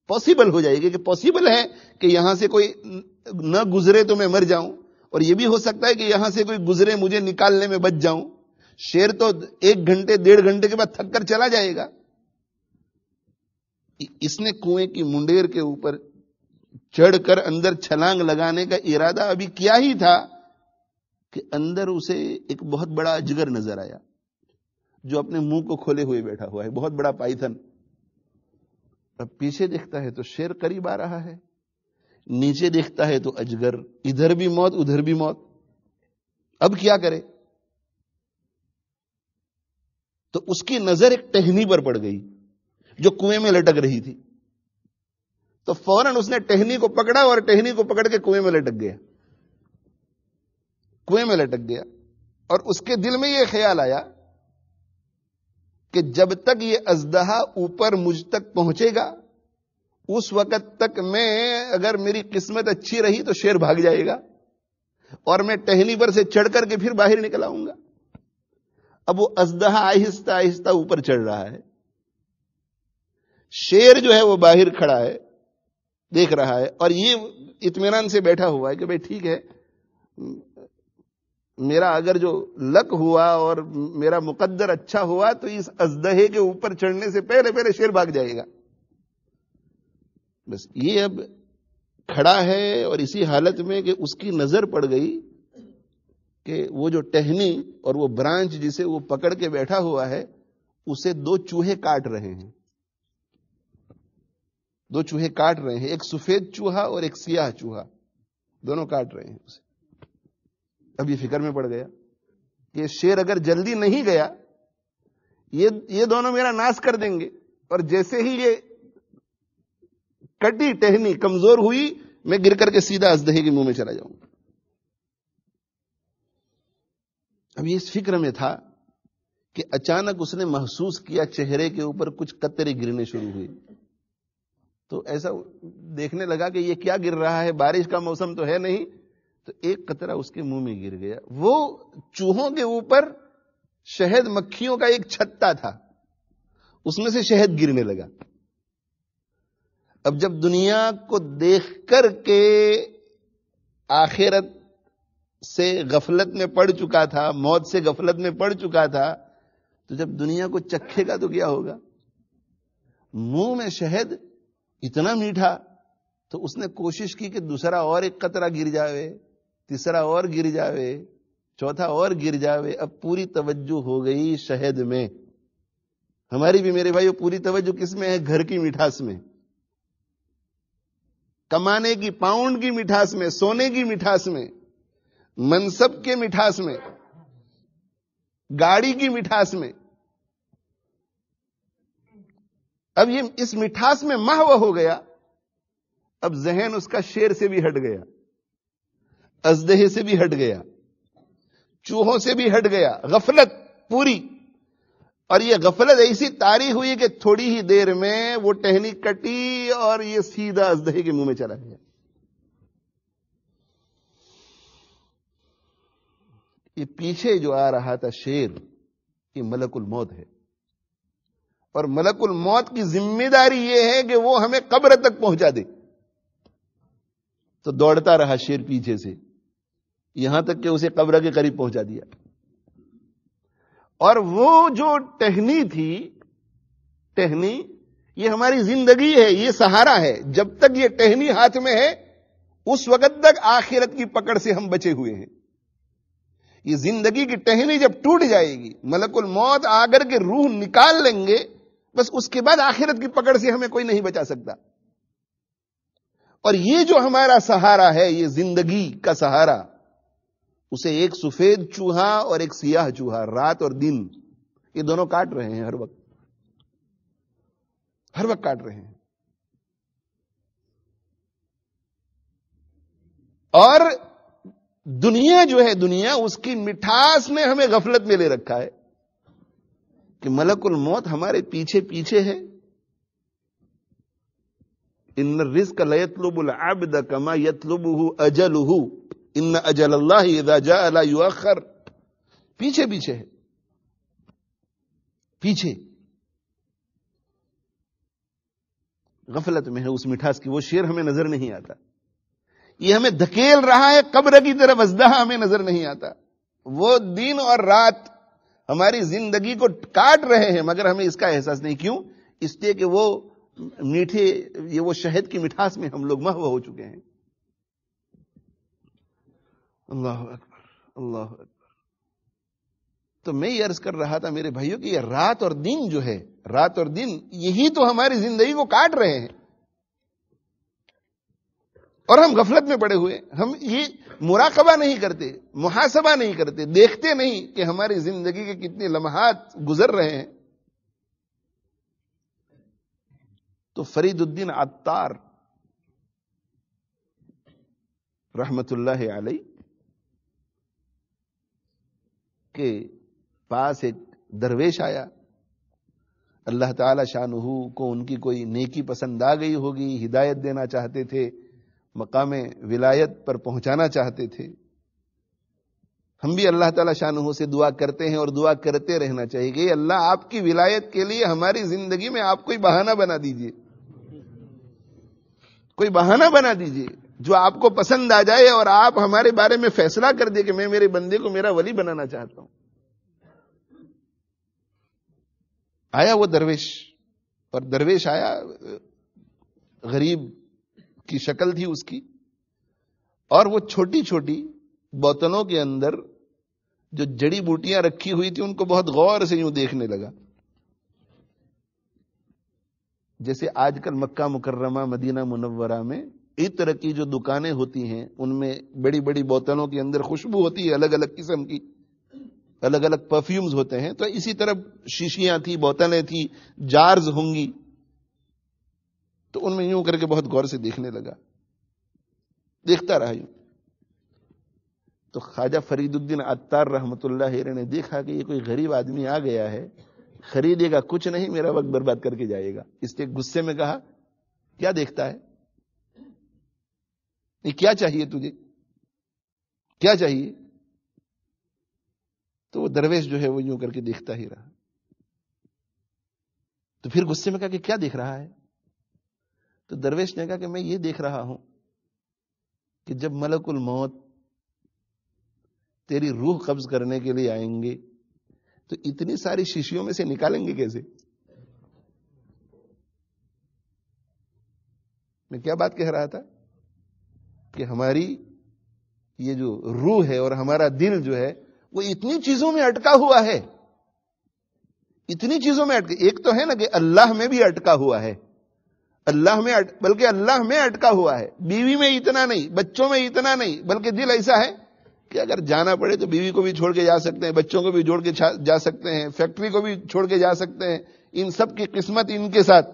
पॉसिबल हो जाएगी कि पॉसिबल है कि यहां से कोई न गुजरे तो मैं मर जाऊं और यह भी हो सकता है कि यहां से कोई गुजरे मुझे निकालने में बच जाऊं शेर तो एक घंटे डेढ़ घंटे के बाद थक कर चला जाएगा इसने कुएं की मुंडेर के ऊपर चढ़कर अंदर छलांग लगाने का इरादा अभी किया ही था कि अंदर उसे एक बहुत बड़ा अजगर नजर आया जो अपने मुंह को खोले हुए बैठा हुआ है बहुत बड़ा पाइथन अब पीछे देखता है तो शेर करीब आ रहा है नीचे देखता है तो अजगर इधर भी मौत उधर भी मौत अब क्या करे तो उसकी नजर एक टहनी पर पड़ गई जो कुएं में लटक रही थी तो फौरन उसने टहनी को पकड़ा और टहनी को पकड़ के कुएं में लटक गया कुएं में लटक गया और उसके दिल में यह ख्याल आया कि जब तक ये अजदहा ऊपर मुझ तक पहुंचेगा उस वक्त तक मैं अगर मेरी किस्मत अच्छी रही तो शेर भाग जाएगा और मैं टहनी पर से चढ़ करके फिर बाहर निकल आऊंगा अब वो अजदहा आहिस्ता आहिस्ता ऊपर चढ़ रहा है शेर जो है वो बाहर खड़ा है देख रहा है और ये इतमान से बैठा हुआ है कि भाई ठीक है मेरा अगर जो लक हुआ और मेरा मुकद्दर अच्छा हुआ तो इस अजदहे के ऊपर चढ़ने से पहले पहले शेर भाग जाएगा बस ये अब खड़ा है और इसी हालत में कि उसकी नजर पड़ गई कि वो जो टहनी और वो ब्रांच जिसे वो पकड़ के बैठा हुआ है उसे दो चूहे काट रहे हैं दो चूहे काट रहे हैं एक सफेद चूहा और एक सियाह चूहा दोनों काट रहे हैं उसे अब ये फिक्र में पड़ गया कि शेर अगर जल्दी नहीं गया ये ये दोनों मेरा नाश कर देंगे और जैसे ही ये कटी टहनी कमजोर हुई मैं गिर करके सीधा अजदहे के मुंह में चला जाऊंगा अब ये इस फिक्र में था कि अचानक उसने महसूस किया चेहरे के ऊपर कुछ कतरे गिरने शुरू हुई तो ऐसा देखने लगा कि ये क्या गिर रहा है बारिश का मौसम तो है नहीं तो एक कतरा उसके मुंह में गिर गया वो चूहों के ऊपर शहद मक्खियों का एक छत्ता था उसमें से शहद गिरने लगा अब जब दुनिया को देख कर के आखिरत से गफलत में पड़ चुका था मौत से गफलत में पड़ चुका था तो जब दुनिया को चखेगा तो क्या होगा मुंह में शहद इतना मीठा तो उसने कोशिश की कि दूसरा और एक कतरा गिर जाए तीसरा और गिर जावे चौथा और गिर जावे अब पूरी तवज्जो हो गई शहद में हमारी भी मेरे भाई पूरी तवज्जो किस में है घर की मिठास में कमाने की पाउंड की मिठास में सोने की मिठास में मनसब के मिठास में गाड़ी की मिठास में अब ये इस मिठास में महव हो गया अब जहन उसका शेर से भी हट गया अजदहे से भी हट गया चूहों से भी हट गया गफलत पूरी और ये गफलत ऐसी तारी हुई कि थोड़ी ही देर में वो टहनी कटी और ये सीधा अजदहे के मुंह में चला गया ये पीछे जो आ रहा था शेर ये मलकुल मौत है और मलकुल मौत की जिम्मेदारी यह है कि वो हमें कब्र तक पहुंचा दे तो दौड़ता रहा शेर पीछे से यहां तक कि उसे कब्र के करीब पहुंचा दिया और वो जो टहनी थी टहनी ये हमारी जिंदगी है ये सहारा है जब तक ये टहनी हाथ में है उस वक्त तक आखिरत की पकड़ से हम बचे हुए हैं ये जिंदगी की टहनी जब टूट जाएगी मलकुल मौत आकर के रूह निकाल लेंगे बस उसके बाद आखिरत की पकड़ से हमें कोई नहीं बचा सकता और ये जो हमारा सहारा है ये जिंदगी का सहारा उसे एक सफेद चूहा और एक सियाह चूहा रात और दिन ये दोनों काट रहे हैं हर वक्त हर वक्त काट रहे हैं और दुनिया जो है दुनिया उसकी मिठास ने हमें गफलत में ले रखा है कि मलकुल मौत हमारे पीछे पीछे है इन रिस्क लयतलुबुल आबद कमा यतलुबुहु अजलुहु इन्ना अजल अल्लाह इदा पीछे पीछे है पीछे गफलत में है उस मिठास की वो शेर हमें नजर नहीं आता ये हमें धकेल रहा है कब्र की तरफ अजदा हमें नजर नहीं आता वो दिन और रात हमारी जिंदगी को काट रहे हैं मगर हमें इसका एहसास नहीं क्यों इसलिए कि वो मीठे ये वो शहद की मिठास में हम लोग महव हो चुके हैं अल्लाह अकबर अल्लाह अकबर तो मैं ये अर्ज कर रहा था मेरे भाइयों की रात और दिन जो है रात और दिन यही तो हमारी जिंदगी को काट रहे हैं और हम गफलत में पड़े हुए हम ये मुराकबा नहीं करते मुहासबा नहीं करते देखते नहीं कि हमारी जिंदगी के कितने लम्हात गुजर रहे हैं तो फरीदुद्दीन अत्तार रहमतुल्लाह अलैह के पास एक दरवेश आया अल्लाह ताला शाहू को उनकी कोई नेकी पसंद आ गई होगी हिदायत देना चाहते थे मकाम विलायत पर पहुंचाना चाहते थे हम भी अल्लाह ताला शाहू से दुआ करते हैं और दुआ करते रहना चाहिए अल्लाह आपकी विलायत के लिए हमारी जिंदगी में आप कोई बहाना बना दीजिए कोई बहाना बना दीजिए जो आपको पसंद आ जाए और आप हमारे बारे में फैसला कर दे कि मैं मेरे बंदे को मेरा वली बनाना चाहता हूं आया वो दरवेश और दरवेश आया गरीब की शक्ल थी उसकी और वो छोटी छोटी बोतलों के अंदर जो जड़ी बूटियां रखी हुई थी उनको बहुत गौर से यूं देखने लगा जैसे आजकल मक्का मुकर्रमा मदीना मुनव्वरा में इस तरह की जो दुकानें होती हैं उनमें बड़ी बड़ी बोतलों के अंदर खुशबू होती है अलग अलग किस्म की अलग अलग परफ्यूम्स होते हैं तो इसी तरह शीशियां थी बोतलें थी जार्ज होंगी तो उनमें यूं करके बहुत गौर से देखने लगा देखता रहा यूं तो ख्वाजा फरीदुद्दीन अत्तार रहमतुल्ला ने देखा कि ये कोई गरीब आदमी आ गया है खरीदेगा कुछ नहीं मेरा वक्त बर्बाद करके जाएगा इसके गुस्से में कहा क्या देखता है ये क्या चाहिए तुझे क्या चाहिए तो वो दरवेश जो है वो यूं करके देखता ही रहा तो फिर गुस्से में कहा कि क्या देख रहा है तो दरवेश ने कहा कि मैं ये देख रहा हूं कि जब मलकुल मौत तेरी रूह कब्ज करने के लिए आएंगे तो इतनी सारी शिशियों में से निकालेंगे कैसे मैं क्या बात कह रहा था कि हमारी ये जो रूह है और हमारा दिल जो है वो इतनी चीजों में अटका हुआ है इतनी चीजों में अटके एक तो है ना कि अल्लाह में भी अटका हुआ है अल्लाह में अट, बल्कि अल्लाह में अटका हुआ है बीवी में इतना नहीं बच्चों में इतना नहीं बल्कि दिल ऐसा है कि अगर जाना पड़े तो बीवी को भी छोड़ के जा सकते हैं बच्चों को भी जोड़ के जा सकते हैं फैक्ट्री को भी छोड़ के जा सकते हैं इन सबकी किस्मत इनके साथ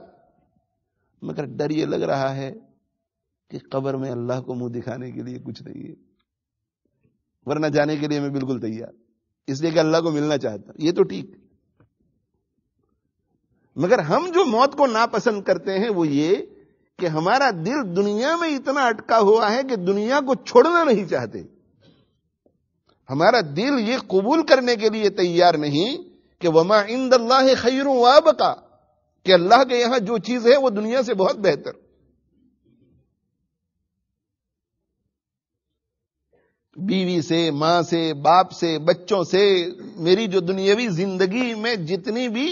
मगर डर ये लग रहा है कि कब्र में अल्लाह को मुंह दिखाने के लिए कुछ नहीं है वरना जाने के लिए मैं बिल्कुल तैयार इसलिए कि अल्लाह को मिलना चाहता ये तो ठीक मगर हम जो मौत को नापसंद करते हैं वो ये कि हमारा दिल दुनिया में इतना अटका हुआ है कि दुनिया को छोड़ना नहीं चाहते हमारा दिल ये कबूल करने के लिए तैयार नहीं कि वमा इंद अल्लाह वाबका कि अल्लाह के यहां जो चीज है वो दुनिया से बहुत बेहतर बीवी से मां से बाप से बच्चों से मेरी जो दुनियावी जिंदगी में जितनी भी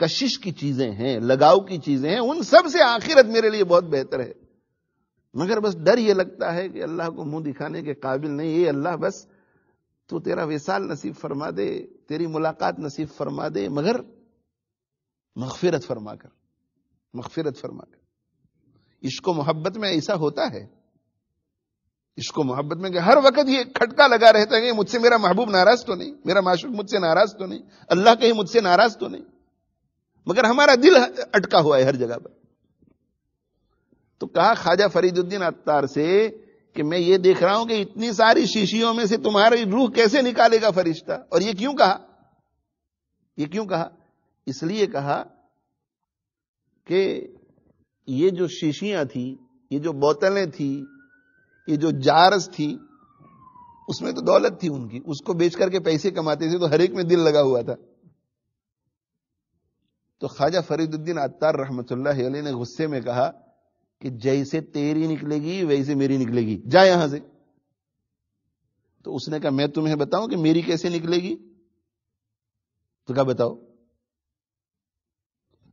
कशिश की चीजें हैं लगाव की चीजें हैं उन सब से आखिरत मेरे लिए बहुत बेहतर है मगर बस डर ये लगता है कि अल्लाह को मुंह दिखाने के काबिल नहीं ये अल्लाह बस तू तेरा विशाल नसीब फरमा दे तेरी मुलाकात नसीब फरमा दे मगर मगफिरत फरमा कर मगफिरत फरमा कर इश्को मोहब्बत में ऐसा होता है इसको मोहब्बत में हर वक्त ये खटका लगा रहता है कि मुझसे मेरा महबूब नाराज तो नहीं मेरा माशूक मुझसे नाराज तो नहीं अल्लाह कहीं मुझसे नाराज तो नहीं मगर हमारा दिल अटका हुआ है हर जगह पर तो कहा ख्वाजा फरीदुद्दीन अत्तार से कि मैं ये देख रहा हूं कि इतनी सारी शीशियों में से तुम्हारी रूह कैसे निकालेगा फरिश्ता और ये क्यों कहा ये क्यों कहा इसलिए कहा कि ये जो शीशियां थी ये जो बोतलें थी ये जो जारस थी उसमें तो दौलत थी उनकी उसको बेच करके पैसे कमाते थे तो हर एक में दिल लगा हुआ था तो ख्वाजा फरीदुद्दीन अत्तार रहमत ने गुस्से में कहा कि जैसे तेरी निकलेगी वैसे मेरी निकलेगी जा यहां से तो उसने कहा मैं तुम्हें बताऊं कि मेरी कैसे निकलेगी तो क्या बताओ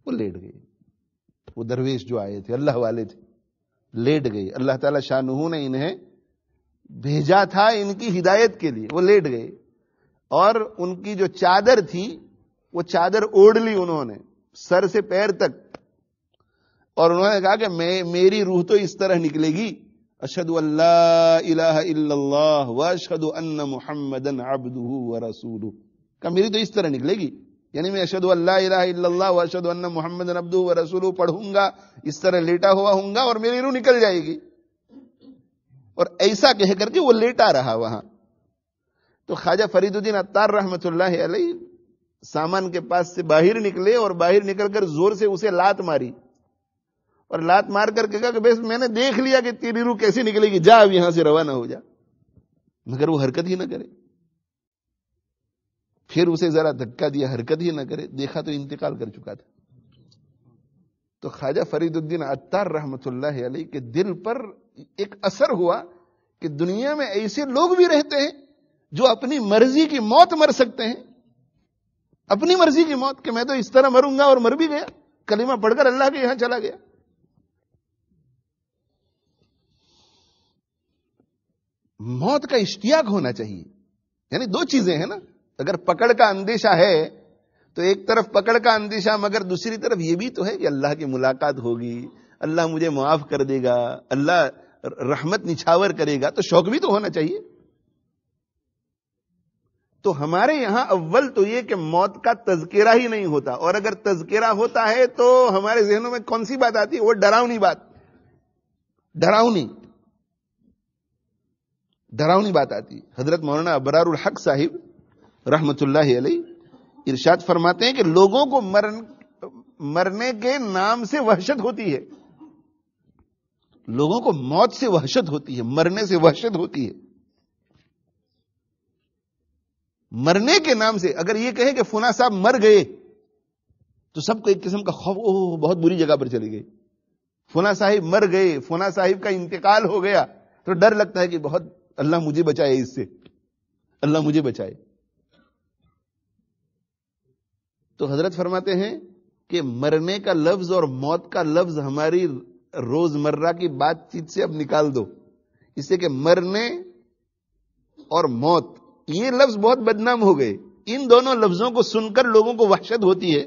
वो लेट गए वो दरवेश जो आए थे अल्लाह वाले थे लेट गई अल्लाह ताला शाह ने इन्हें भेजा था इनकी हिदायत के लिए वो लेट गए और उनकी जो चादर थी वो चादर ओढ़ ली उन्होंने सर से पैर तक और उन्होंने कहा कि मैं मेरी रूह तो इस तरह निकलेगी अशद अल्लाह व अशद अन्न अब्दू व रसूल का मेरी तो इस तरह निकलेगी यानी मैं अशद अल्लाह अशद मोहम्मद अब्दू व रसूल पढ़ूंगा इस तरह लेटा हुआ हूंगा और मेरी रूह निकल जाएगी और ऐसा कह करके वो लेटा रहा वहां तो ख्वाजा फरीदुद्दीन अत्तार रहमत सामान के पास से बाहर निकले और बाहर निकलकर जोर से उसे लात मारी और लात मार करके कहा कि बस मैंने देख लिया कि तेरी रूह कैसी निकलेगी जा अब यहां से रवाना हो जा मगर वो हरकत ही ना करे फिर उसे जरा धक्का दिया हरकत ही ना करे देखा तो इंतकाल कर चुका था तो ख्वाजा फरीदुद्दीन अत्तार रहमतुल्लाह के दिल पर एक असर हुआ कि दुनिया में ऐसे लोग भी रहते हैं जो अपनी मर्जी की मौत मर सकते हैं अपनी मर्जी की मौत कि मैं तो इस तरह मरूंगा और मर भी गया कलीमा पढ़कर अल्लाह के यहां चला गया मौत का इश्तियाक होना चाहिए यानी दो चीजें हैं ना अगर पकड़ का अंदेशा है तो एक तरफ पकड़ का अंदेशा मगर दूसरी तरफ यह भी तो है कि अल्लाह की मुलाकात होगी अल्लाह मुझे माफ कर देगा अल्लाह रहमत निछावर करेगा तो शौक भी तो होना चाहिए तो हमारे यहां अव्वल तो यह कि मौत का तस्करा ही नहीं होता और अगर तस्करा होता है तो हमारे जहनों में कौन सी बात आती है वह डरावनी बात डरावनी डरावनी बात आती है हजरत मौलाना अबरारुल हक साहिब रहमतुल्लाह इरशाद फरमाते हैं कि लोगों को मरण मरने के नाम से वहशत होती है लोगों को मौत से वहशत होती है मरने से वहशत होती है मरने के नाम से अगर ये कहें कि फुना साहब मर गए तो सबको एक किस्म का खौफ ओह बहुत बुरी जगह पर चली गई फुना साहिब मर गए फुना साहिब का इंतकाल हो गया तो डर लगता है कि बहुत अल्लाह मुझे बचाए इससे अल्लाह मुझे बचाए तो हजरत फरमाते हैं कि मरने का लफ्ज और मौत का लफ्ज हमारी रोजमर्रा की बातचीत से अब निकाल दो इससे कि मरने और मौत ये लफ्ज बहुत बदनाम हो गए इन दोनों लफ्जों को सुनकर लोगों को वहशत होती है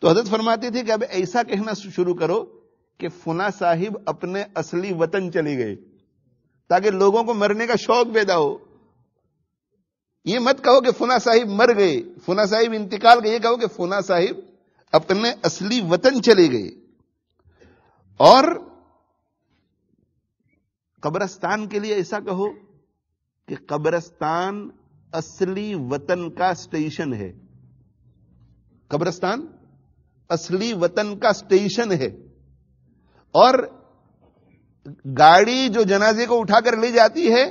तो हजरत फरमाती थी कि अब ऐसा कहना शुरू करो कि फुना साहिब अपने असली वतन चले गए ताकि लोगों को मरने का शौक पैदा हो ये मत कहो कि फुना साहिब मर गए फुना साहिब इंतकाल गए कहो कि फुना साहिब अपने असली वतन चले गए और कब्रस्तान के लिए ऐसा कहो कि कब्रस्तान असली वतन का स्टेशन है कब्रस्तान असली वतन का स्टेशन है और गाड़ी जो जनाजे को उठाकर ले जाती है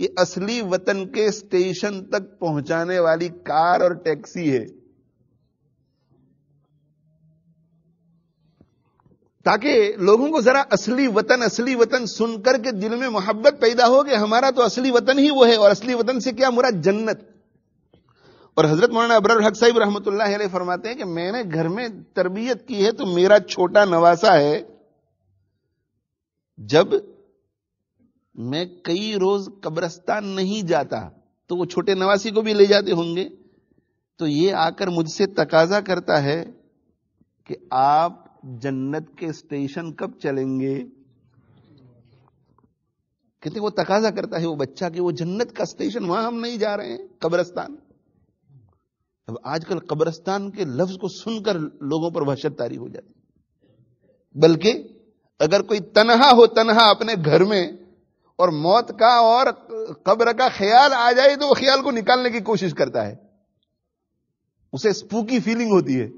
ये असली वतन के स्टेशन तक पहुंचाने वाली कार और टैक्सी है ताकि लोगों को जरा असली वतन असली वतन सुनकर के दिल में मोहब्बत पैदा हो कि हमारा तो असली वतन ही वो है और असली वतन से क्या मुराद जन्नत और हजरत मौलाना अबर हक साहिब रहमत फरमाते हैं कि मैंने घर में तरबियत की है तो मेरा छोटा नवासा है जब मैं कई रोज कब्रस्तान नहीं जाता तो वो छोटे नवासी को भी ले जाते होंगे तो ये आकर मुझसे तकाजा करता है कि आप जन्नत के स्टेशन कब चलेंगे कहते वो तकाजा करता है वो बच्चा कि वो जन्नत का स्टेशन वहां हम नहीं जा रहे हैं कब्रस्तान अब आजकल कब्रस्तान के लफ्ज को सुनकर लोगों पर वहशत तारी हो जाती बल्कि अगर कोई तनहा हो तनहा अपने घर में और मौत का और कब्र का ख्याल आ जाए तो वो ख्याल को निकालने की कोशिश करता है उसे स्पूकी फीलिंग होती है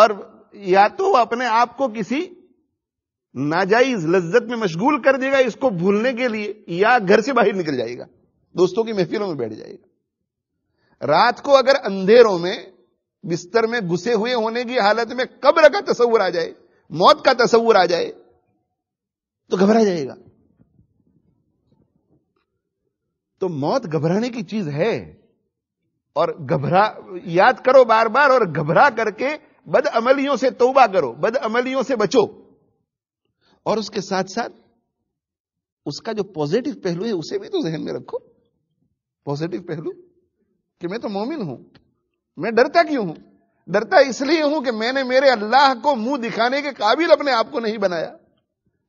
और या तो वो अपने आप को किसी नाजायज लज्जत में मशगूल कर देगा इसको भूलने के लिए या घर से बाहर निकल जाएगा दोस्तों की महफिलों में बैठ जाएगा रात को अगर अंधेरों में बिस्तर में घुसे हुए होने की हालत में कब्र का तस्वूर आ जाए मौत का तस्वूर आ जाए तो घबरा जाएगा तो मौत घबराने की चीज है और घबरा याद करो बार बार और घबरा करके बदअमलियों से तोबा करो बदअमलियों से बचो और उसके साथ साथ उसका जो पॉजिटिव पहलू है उसे भी तो जहन में रखो पॉजिटिव पहलू कि मैं तो मोमिन हूं मैं डरता क्यों हूं डरता इसलिए हूं कि मैंने मेरे अल्लाह को मुंह दिखाने के काबिल अपने आप को नहीं बनाया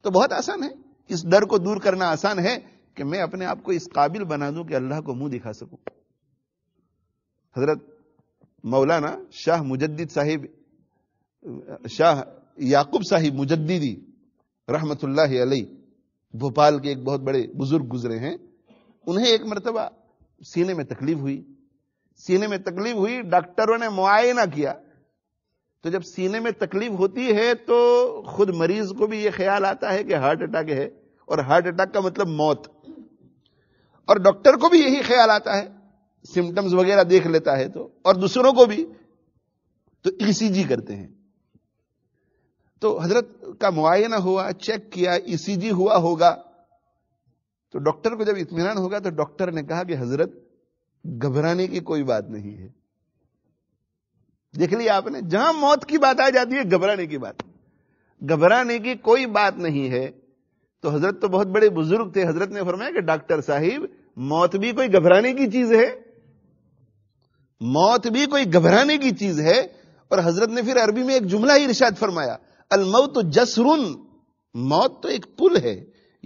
तो बहुत आसान है इस डर को दूर करना आसान है कि मैं अपने आप को इस काबिल बना दूं कि अल्लाह को मुंह दिखा सकूं हजरत मौलाना शाह मुजद्दीद साहिब शाह याकूब साहिब मुजद्दीदी रहमतुल्लाह अलई भोपाल के एक बहुत बड़े बुजुर्ग गुजरे हैं उन्हें एक मरतबा सीने में तकलीफ हुई सीने में तकलीफ हुई डॉक्टरों ने मुआयना किया तो जब सीने में तकलीफ होती है तो खुद मरीज को भी यह ख्याल आता है कि हार्ट अटैक है और हार्ट अटैक का मतलब मौत और डॉक्टर को भी यही ख्याल आता है सिम्टम्स वगैरह देख लेता है तो और दूसरों को भी तो ईसीजी e करते हैं तो हजरत का मुआयना हुआ चेक किया ईसीजी e हुआ होगा तो डॉक्टर को जब इतमान होगा तो डॉक्टर ने कहा कि हजरत घबराने की कोई बात नहीं है देख लिया आपने जहां मौत की बात आ जाती है घबराने की बात घबराने की कोई बात नहीं है तो हजरत तो बहुत बड़े बुजुर्ग थे हजरत ने फरमाया कि डॉक्टर साहिब मौत भी कोई घबराने की चीज है मौत भी कोई घबराने की चीज है और हजरत ने फिर अरबी में एक जुमला ही इर्शाद फरमाया अलमऊ तो जसरुन मौत तो एक पुल है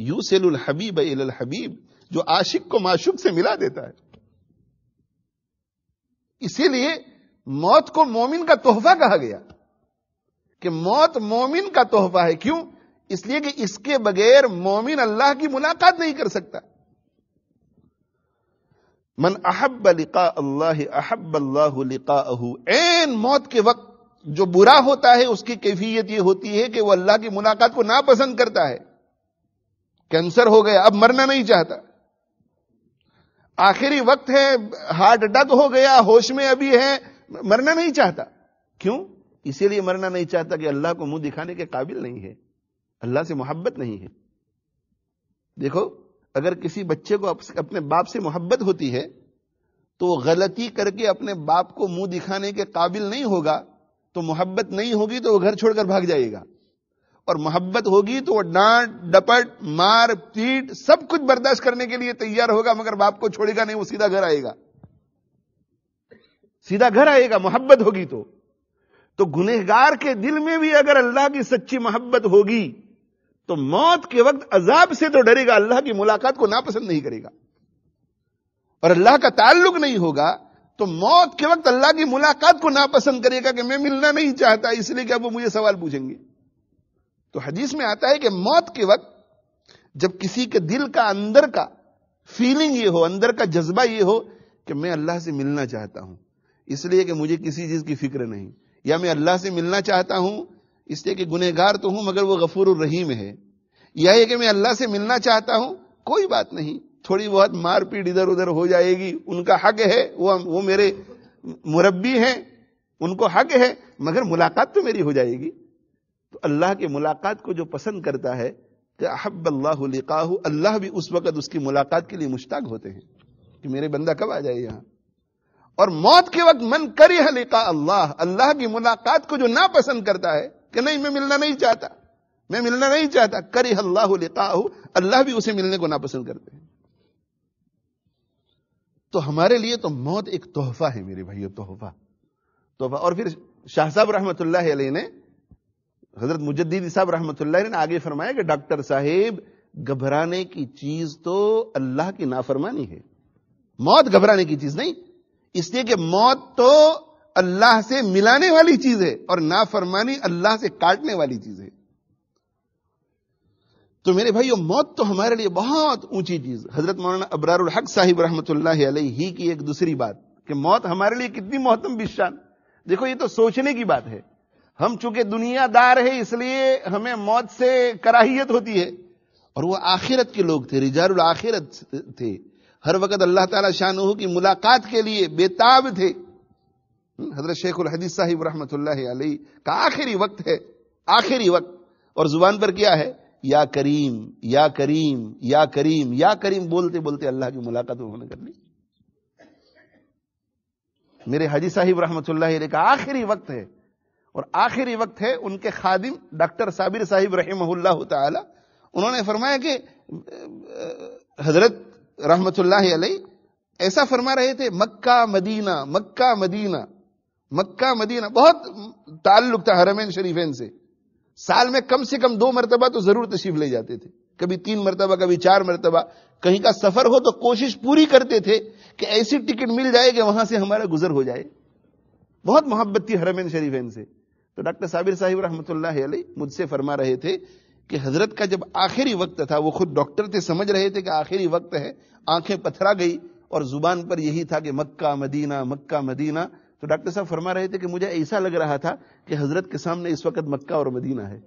यू उल हबीब अल हबीब जो आशिक को माशुक से मिला देता है इसीलिए मौत को मोमिन का तोहफा कहा गया कि मौत मोमिन का तोहफा है क्यों इसलिए कि इसके बगैर मोमिन अल्लाह की मुलाकात नहीं कर सकता मन अहब लिका अल्लाह अहब अल्लाह लिका एन मौत के वक्त जो बुरा होता है उसकी कैफियत यह होती है कि वह अल्लाह की मुलाकात को नापसंद करता है कैंसर हो गया अब मरना नहीं चाहता आखिरी वक्त है हार्ट अटैक हो गया होश में अभी है मरना नहीं चाहता क्यों इसीलिए मरना नहीं चाहता कि अल्लाह को मुंह दिखाने के काबिल नहीं है अल्लाह से मोहब्बत नहीं है देखो अगर किसी बच्चे को अपने बाप से मोहब्बत होती है तो गलती करके अपने बाप को मुंह दिखाने के काबिल नहीं होगा तो मोहब्बत नहीं होगी तो वो घर छोड़कर भाग जाएगा और मोहब्बत होगी तो वो डांट डपट मार पीट सब कुछ बर्दाश्त करने के लिए तैयार होगा मगर बाप को छोड़ेगा नहीं वो सीधा घर आएगा सीधा घर आएगा मोहब्बत होगी तो तो गुनहगार के दिल में भी अगर अल्लाह की सच्ची मोहब्बत होगी तो मौत के वक्त अजाब से तो डरेगा अल्लाह की मुलाकात को नापसंद नहीं करेगा और अल्लाह का ताल्लुक नहीं होगा तो मौत के वक्त अल्लाह की मुलाकात को नापसंद करेगा कि मैं मिलना नहीं चाहता इसलिए क्या वो मुझे सवाल पूछेंगे तो हदीस में आता है कि मौत के वक्त जब किसी के दिल का अंदर का फीलिंग ये हो अंदर का जज्बा ये हो कि मैं अल्लाह से मिलना चाहता हूं इसलिए कि मुझे किसी चीज की फिक्र नहीं या मैं अल्लाह से मिलना चाहता हूं इसलिए कि गुनहगार तो हूं मगर वो गफूर रहीम है यह है कि मैं अल्लाह से मिलना चाहता हूं कोई बात नहीं थोड़ी बहुत मारपीट इधर उधर हो जाएगी उनका हक है वो वो मेरे मुरब्बी हैं उनको हक है मगर मुलाकात तो मेरी हो जाएगी तो अल्लाह की मुलाकात को जो पसंद करता है कि अहब अल्लाह लिकाहू अल्लाह भी उस वक़्त उसकी मुलाकात के लिए मुश्ताक होते हैं कि मेरे बंदा कब आ जाए यहाँ और मौत के वक्त मन करे हलिका अल्लाह अल्लाह की मुलाकात को जो ना पसंद करता है कि नहीं मैं मिलना नहीं चाहता मैं मिलना नहीं चाहता करी अल्लाह लिकाह अल्लाह भी उसे मिलने को नापसंद करते तो हमारे लिए तो मौत एक तोहफा है मेरे भाई तोहफा तोहफा और फिर शाह साहब रहमत ने हजरत मुजद्दीन साहब रहमत ने आगे फरमाया कि डॉक्टर साहेब घबराने की चीज तो अल्लाह की नाफरमानी है मौत घबराने की चीज नहीं इसलिए कि मौत तो अल्लाह से मिलाने वाली चीज है और नाफरमानी अल्लाह से काटने वाली चीज है तो मेरे भाई मौत तो हमारे लिए बहुत ऊंची चीज हजरत मौलाना अबरारुल हक साहिब रहमत ही की एक दूसरी बात कि मौत हमारे लिए कितनी मोहतम बिशान देखो ये तो सोचने की बात है हम चूंकि दुनियादार है इसलिए हमें मौत से कराहियत होती है और वो आखिरत के लोग थे रिजारुल आखिरत थे हर वक्त अल्लाह ताला शाह की मुलाकात के लिए बेताब थे हम्म, हजरत शेख हदीस साहिब रहमत का आखिरी वक्त है आखिरी वक्त और जुबान पर क्या है या करीम या करीम या करीम या करीम बोलते बोलते अल्लाह की मुलाकात उन्होंने कर ली मेरे हाजी साहिब रहमत का आखिरी वक्त है और आखिरी वक्त है उनके खादिम डॉक्टर साबिर साहिब रहमहुल्ला उन्होंने फरमाया कि हजरत रहमतुल्लाह ऐसा फरमा रहे थे Mecca Medina Mecca Medina Mecca Medina बहुत ताल्लुक था हरमैन शरीफेन से साल में कम से कम दो मरतबा तो जरूर तशीफ ले जाते थे कभी तीन मरतबा कभी चार मरतबा कहीं का सफर हो तो कोशिश पूरी करते थे कि ऐसी टिकट मिल जाए कि वहां से हमारा गुजर हो जाए बहुत मोहब्बत थी हरमैन शरीफेन से तो डॉक्टर साबिर साहिब रहमतुल्लाह मुझसे फरमा रहे थे कि हजरत का जब आखिरी वक्त था वो खुद डॉक्टर थे समझ रहे थे कि आखिरी वक्त है आंखें पथरा गई और जुबान पर यही था कि मक्का मदीना मक्का मदीना तो डॉक्टर साहब फरमा रहे थे कि मुझे ऐसा लग रहा था कि हजरत के सामने इस वक्त मक्का और मदीना है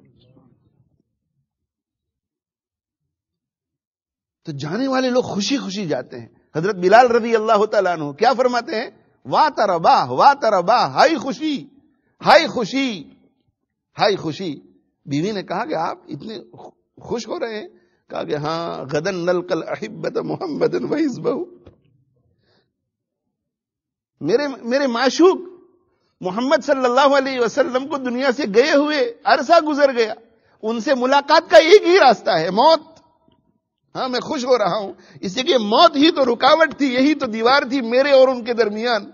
तो जाने वाले लोग खुशी खुशी जाते हैं हजरत बिलाल रजी अल्लाह तु क्या फरमाते हैं वाह तरबाह वाह तरबाह हाई खुशी हाई खुशी हाई खुशी बीवी ने कहा कि आप इतने खुश हो रहे हैं कहा कि हाँ गदन नल कल अहिबत मोहम्मद बहू मेरे मेरे माशूक मोहम्मद सल्लल्लाहु अलैहि वसल्लम को दुनिया से गए हुए अरसा गुजर गया उनसे मुलाकात का एक ही रास्ता है मौत हाँ मैं खुश हो रहा हूं इसीलिए मौत ही तो रुकावट थी यही तो दीवार थी मेरे और उनके दरमियान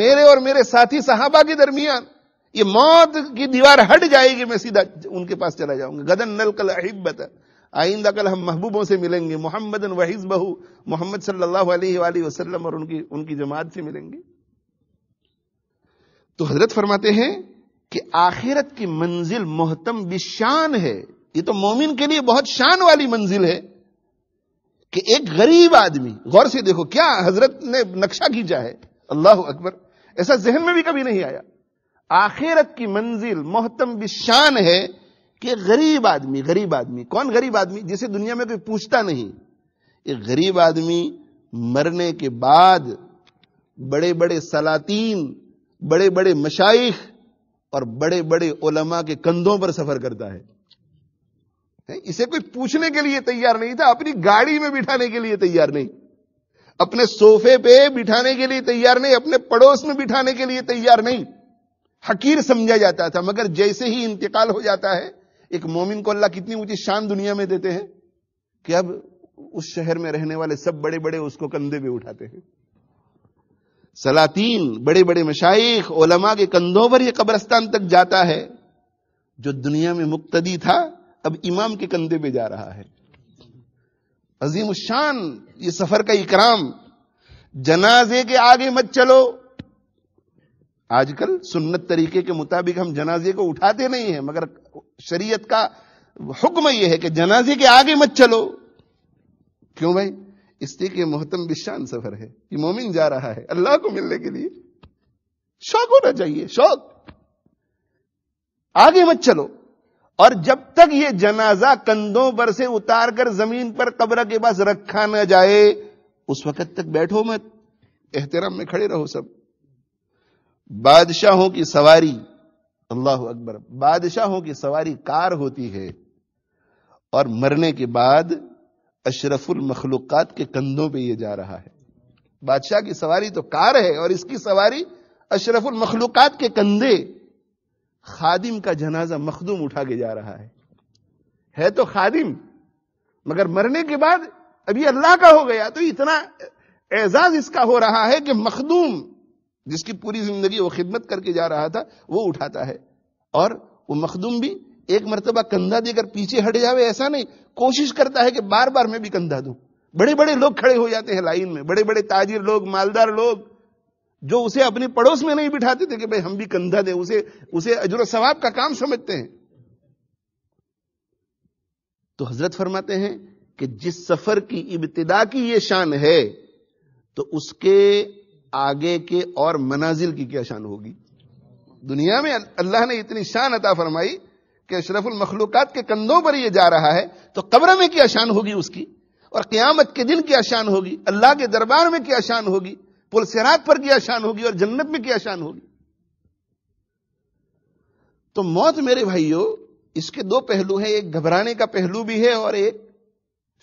मेरे और मेरे साथी साहबा के दरमियान ये मौत की दीवार हट जाएगी मैं सीधा उनके पास चला जाऊंगा गदन नल कल अहिबत आइंदा कल हम महबूबों से मिलेंगे मोहम्मद वहीज बहू मोहम्मद सल्लल्लाहु अलैहि वसल्लम और उनकी उनकी जमात से मिलेंगे तो हजरत फरमाते हैं कि आखिरत की मंजिल मोहतम बिशान है ये तो मोमिन के लिए बहुत शान वाली मंजिल है कि एक गरीब आदमी गौर से देखो क्या हजरत ने नक्शा खींचा है अल्लाह अकबर ऐसा जहन में भी कभी नहीं आया आखिरत की मंजिल मोहतम बिशान है कि गरीब आदमी गरीब आदमी कौन गरीब आदमी जिसे दुनिया में कोई पूछता नहीं एक गरीब आदमी मरने के बाद बड़े बड़े सलातीन बड़े बड़े मशाइख और बड़े बड़े ओलमा के कंधों पर सफर करता है इसे कोई पूछने के लिए तैयार नहीं था अपनी गाड़ी में बिठाने के लिए तैयार नहीं अपने सोफे पे बिठाने के लिए तैयार नहीं अपने पड़ोस में बिठाने के लिए तैयार नहीं हकीर समझा जाता था मगर जैसे ही इंतकाल हो जाता है एक मोमिन को अल्लाह कितनी ऊंची शान दुनिया में देते हैं कि अब उस शहर में रहने वाले सब बड़े बड़े उसको कंधे पे उठाते हैं सलातीन बड़े बड़े मशाइख ओलमा के कंधों पर यह कब्रस्तान तक जाता है जो दुनिया में मुक्तदी था अब इमाम के कंधे पे जा रहा है अजीम शान ये सफर का इकराम जनाजे के आगे मत चलो आजकल सुन्नत तरीके के मुताबिक हम जनाजे को उठाते नहीं है मगर शरीयत का हुक्म यह है कि जनाजे के आगे मत चलो क्यों भाई इसलिए कि मोहतम बिशान सफर है कि मोमिन जा रहा है अल्लाह को मिलने के लिए शौक होना चाहिए शौक आगे मत चलो और जब तक ये जनाजा कंधों पर से उतार कर जमीन पर कब्र के पास रखा ना जाए उस वक्त तक बैठो मत एहतराम में खड़े रहो सब बादशाहों की सवारी अल्लाह अकबर बादशाहों की सवारी कार होती है और मरने के बाद अशरफुल मखलूकत के कंधों पे ये जा रहा है बादशाह की सवारी तो कार है और इसकी सवारी अशरफुल मखलूकत के कंधे खादिम का जनाजा मखदूम उठा के जा रहा है है तो खादिम मगर मरने के बाद अभी अल्लाह का हो गया तो इतना एजाज इसका हो रहा है कि मखदूम जिसकी पूरी जिंदगी वो खिदमत करके जा रहा था वो उठाता है और वो मखदूम भी एक मरतबा कंधा देकर पीछे हट जावे ऐसा नहीं कोशिश करता है कि बार बार मैं भी कंधा दू बड़े बड़े लोग खड़े हो जाते हैं लाइन में बड़े बड़े ताजिर लोग मालदार लोग जो उसे अपने पड़ोस में नहीं बिठाते थे कि भाई हम भी कंधा दें उसे उसे अजर सवाब का काम समझते हैं तो हजरत फरमाते हैं कि जिस सफर की इब्तदा की यह शान है तो उसके आगे के और मनाजिल की क्या शान होगी दुनिया में अल्लाह ने इतनी शान अता फरमाई कि अशरफुल मखलूकत के कंधों पर यह जा रहा है तो कब्र में क्या शान होगी उसकी और क्यामत के दिन क्या शान होगी अल्लाह के दरबार में क्या शान होगी पुल पर क्या शान होगी और जन्नत में क्या शान होगी तो मौत मेरे भाइयों इसके दो पहलू हैं एक घबराने का पहलू भी है और एक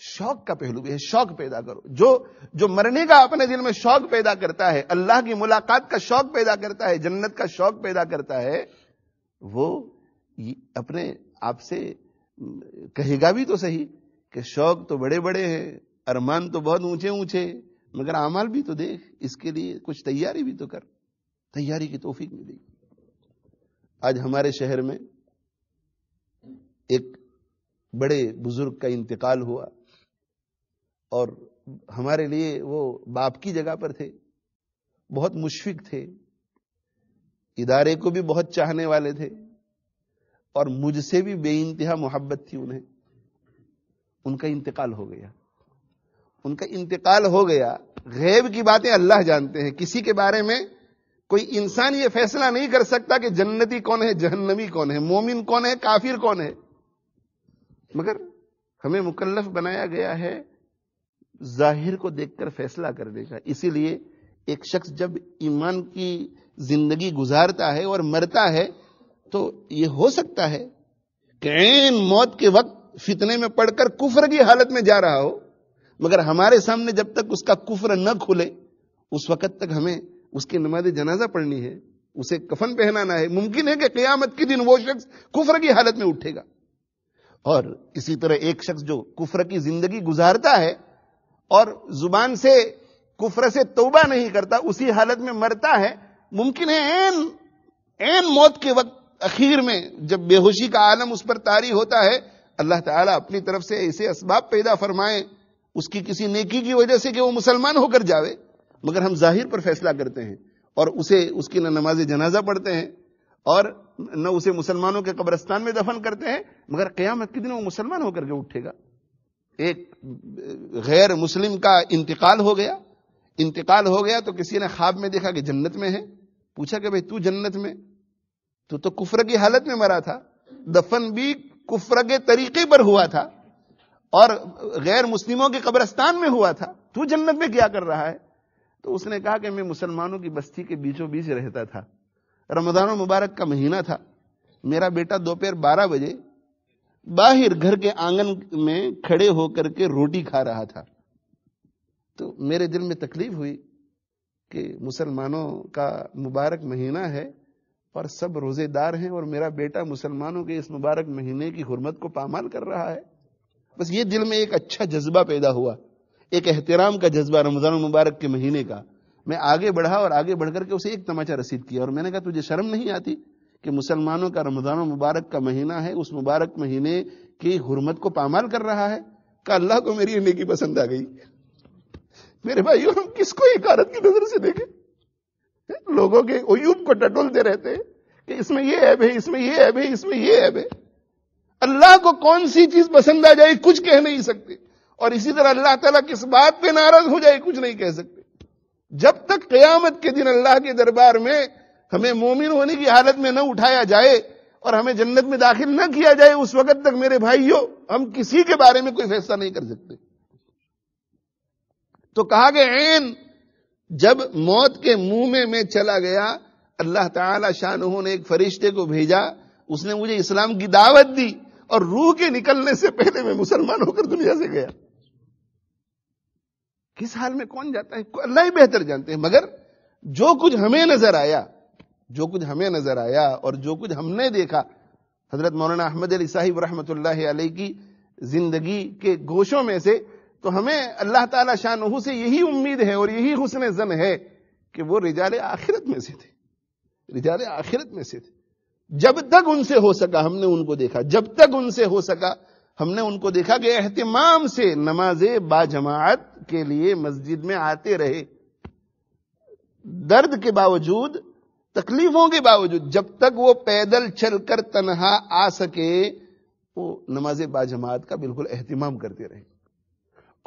शौक का पहलू भी है शौक पैदा करो जो जो मरने का अपने दिल में शौक पैदा करता है अल्लाह की मुलाकात का शौक पैदा करता है जन्नत का शौक पैदा करता है वो अपने आप से कहेगा भी तो सही कि शौक तो बड़े बड़े हैं अरमान तो बहुत ऊंचे ऊंचे मगर अमाल भी तो देख इसके लिए कुछ तैयारी भी तो कर तैयारी की तोफीक मिलेगी आज हमारे शहर में एक बड़े बुजुर्ग का इंतकाल हुआ और हमारे लिए वो बाप की जगह पर थे बहुत मुशफिक थे इदारे को भी बहुत चाहने वाले थे और मुझसे भी बे इंतहा मोहब्बत थी उन्हें उनका इंतकाल हो गया उनका इंतकाल हो गया गैब की बातें अल्लाह जानते हैं किसी के बारे में कोई इंसान ये फैसला नहीं कर सकता कि जन्नती कौन है जहन्नमी कौन है मोमिन कौन है काफिर कौन है मगर हमें मुकल्लफ बनाया गया है जाहिर को देखकर फैसला कर देगा इसीलिए एक शख्स जब ईमान की जिंदगी गुजारता है और मरता है तो यह हो सकता है कैन मौत के वक्त फितने में पड़कर कुफर की हालत में जा रहा हो मगर हमारे सामने जब तक उसका कुफर न खुले उस वक्त तक हमें उसकी नमाज जनाजा पढ़नी है उसे कफन पहनाना है मुमकिन है कि कयामत के दिन वो शख्स कुफर की हालत में उठेगा और इसी तरह एक शख्स जो कुफर की जिंदगी गुजारता है और जुबान से कुफर से तोबा नहीं करता उसी हालत में मरता है मुमकिन है एन एन मौत के वक्त अखीर में जब बेहोशी का आलम उस पर तारी होता है अल्लाह ताला अपनी तरफ से ऐसे इसबाब पैदा फरमाए उसकी किसी नेकी की वजह से कि वो मुसलमान होकर जावे मगर हम जाहिर पर फैसला करते हैं और उसे उसकी न नमाज जनाजा पढ़ते हैं और न उसे मुसलमानों के कब्रस्तान में दफन करते हैं मगर क्यामत के दिन वो मुसलमान होकर के उठेगा एक गैर मुस्लिम का इंतकाल हो गया इंतकाल हो गया तो किसी ने ख्वाब में देखा कि जन्नत में है पूछा कि भाई तू जन्नत में तू तो कुफर की हालत में मरा था दफन भी कुफर के तरीके पर हुआ था और गैर मुस्लिमों के कब्रस्तान में हुआ था तू जन्नत में क्या कर रहा है तो उसने कहा कि मैं मुसलमानों की बस्ती के बीचों बीच रहता था रमजान मुबारक का महीना था मेरा बेटा दोपहर बारह बजे बाहर घर के आंगन में खड़े होकर के रोटी खा रहा था तो मेरे दिल में तकलीफ हुई कि मुसलमानों का मुबारक महीना है और सब रोजेदार हैं और मेरा बेटा मुसलमानों के इस मुबारक महीने की हुरमत को पामाल कर रहा है बस ये दिल में एक अच्छा जज्बा पैदा हुआ एक एहतराम का जज्बा रमजान मुबारक के महीने का मैं आगे बढ़ा और आगे बढ़कर के उसे एक तमाचा रसीद किया और मैंने कहा तुझे शर्म नहीं आती कि मुसलमानों का रमज़ान मुबारक का महीना है उस मुबारक महीने की हरमत को पामाल कर रहा है का अल्लाह को मेरी नेकी पसंद आ गई मेरे भाई हम किसको इकारत की नजर से देखें लोगों के अयूब को टटोलते रहते कि इसमें ये ऐब है इसमें ये ऐब है इसमें ये ऐब है अल्लाह को कौन सी चीज पसंद आ जाए कुछ कह नहीं सकते और इसी तरह अल्लाह ताला किस बात पे नाराज हो जाए कुछ नहीं कह सकते जब तक कयामत के दिन अल्लाह के दरबार में हमें मोमिन होने की हालत में न उठाया जाए और हमें जन्नत में दाखिल न किया जाए उस वक्त तक मेरे भाइयों हम किसी के बारे में कोई फैसला नहीं कर सकते तो कहा कि ऐन जब मौत के मुंह में चला गया अल्लाह ताला शाह ने एक फरिश्ते को भेजा उसने मुझे इस्लाम की दावत दी और रूह के निकलने से पहले मैं मुसलमान होकर दुनिया से गया किस हाल में कौन जाता है अल्लाह ही बेहतर जानते हैं मगर जो कुछ हमें नजर आया जो कुछ हमें नजर आया और जो कुछ हमने देखा हजरत मौलाना अहमद अली साहिब रहमत आलही की जिंदगी के गोशों में से तो हमें अल्लाह ताला शाह से यही उम्मीद है और यही हुसन जन है कि वो रिजाल आखिरत में से थे रिजाल आखिरत में से थे जब तक उनसे हो सका हमने उनको देखा जब तक उनसे हो सका हमने उनको देखा कि अहतमाम से नमाज बाजमात के लिए मस्जिद में आते रहे दर्द के बावजूद तकलीफों के बावजूद जब तक वो पैदल चलकर तनहा आ सके वो नमाज बाजमात का बिल्कुल एहतमाम करते रहे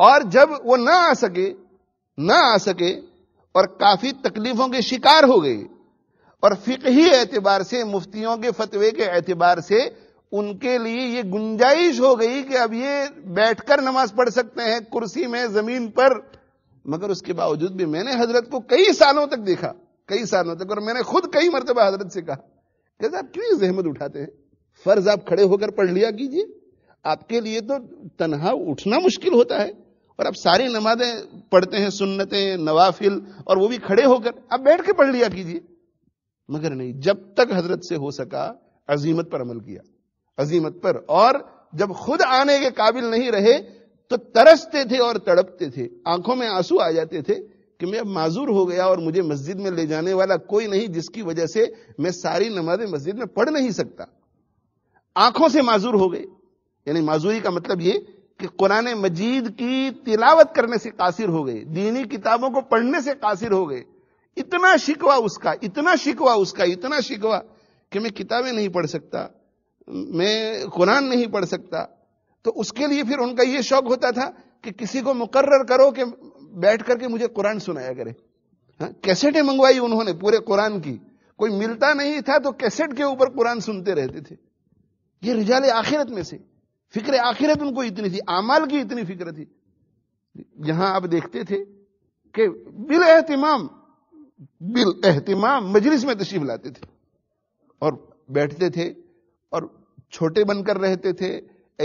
और जब वो ना आ सके ना आ सके और काफी तकलीफों के शिकार हो गए और फिकही एतबार से मुफ्तियों के फतवे के एतबार से उनके लिए ये गुंजाइश हो गई कि अब ये बैठकर नमाज पढ़ सकते हैं कुर्सी में जमीन पर मगर उसके बावजूद भी मैंने हजरत को कई सालों तक देखा कई सालों तक और मैंने खुद कई मरतबा हजरत से कहा कहते आप क्यों जहमत उठाते हैं फर्ज आप खड़े होकर पढ़ लिया कीजिए आपके लिए तो तनहा उठना मुश्किल होता है और आप सारी नमाजें पढ़ते हैं सुन्नतें नवाफिल और वो भी खड़े होकर आप बैठ के पढ़ लिया कीजिए मगर नहीं जब तक हजरत से हो सका अजीमत पर अमल किया अजीमत पर और जब खुद आने के काबिल नहीं रहे तो तरसते थे और तड़पते थे आंखों में आंसू आ जाते थे कि मैं अब माजूर हो गया और मुझे मस्जिद में ले जाने वाला कोई नहीं जिसकी वजह से मैं सारी नमाजें मस्जिद में पढ़ नहीं सकता आंखों से माजूर हो गए यानी माजूरी का मतलब ये कि कुरान मजीद की तिलावत करने से कासिर हो गए दीनी किताबों को पढ़ने से कासिर हो गए इतना शिकवा उसका इतना शिकवा उसका इतना शिकवा कि मैं किताबें नहीं पढ़ सकता मैं कुरान नहीं पढ़ सकता तो उसके लिए फिर उनका यह शौक होता था कि किसी को मुकर्र करो कि बैठ करके मुझे कुरान सुनाया करे हाँ, कैसेटें मंगवाई उन्होंने पूरे कुरान की कोई मिलता नहीं था तो कैसेट के ऊपर कुरान सुनते रहते थे ये रिजाले आखिरत में से फिक्र आखिरत उनको इतनी थी आमाल की इतनी फिक्र थी यहां आप देखते थे कि बिल एहतमाम बिल एहतमाम मजलिस में तशीफ लाते थे और बैठते थे और छोटे बनकर रहते थे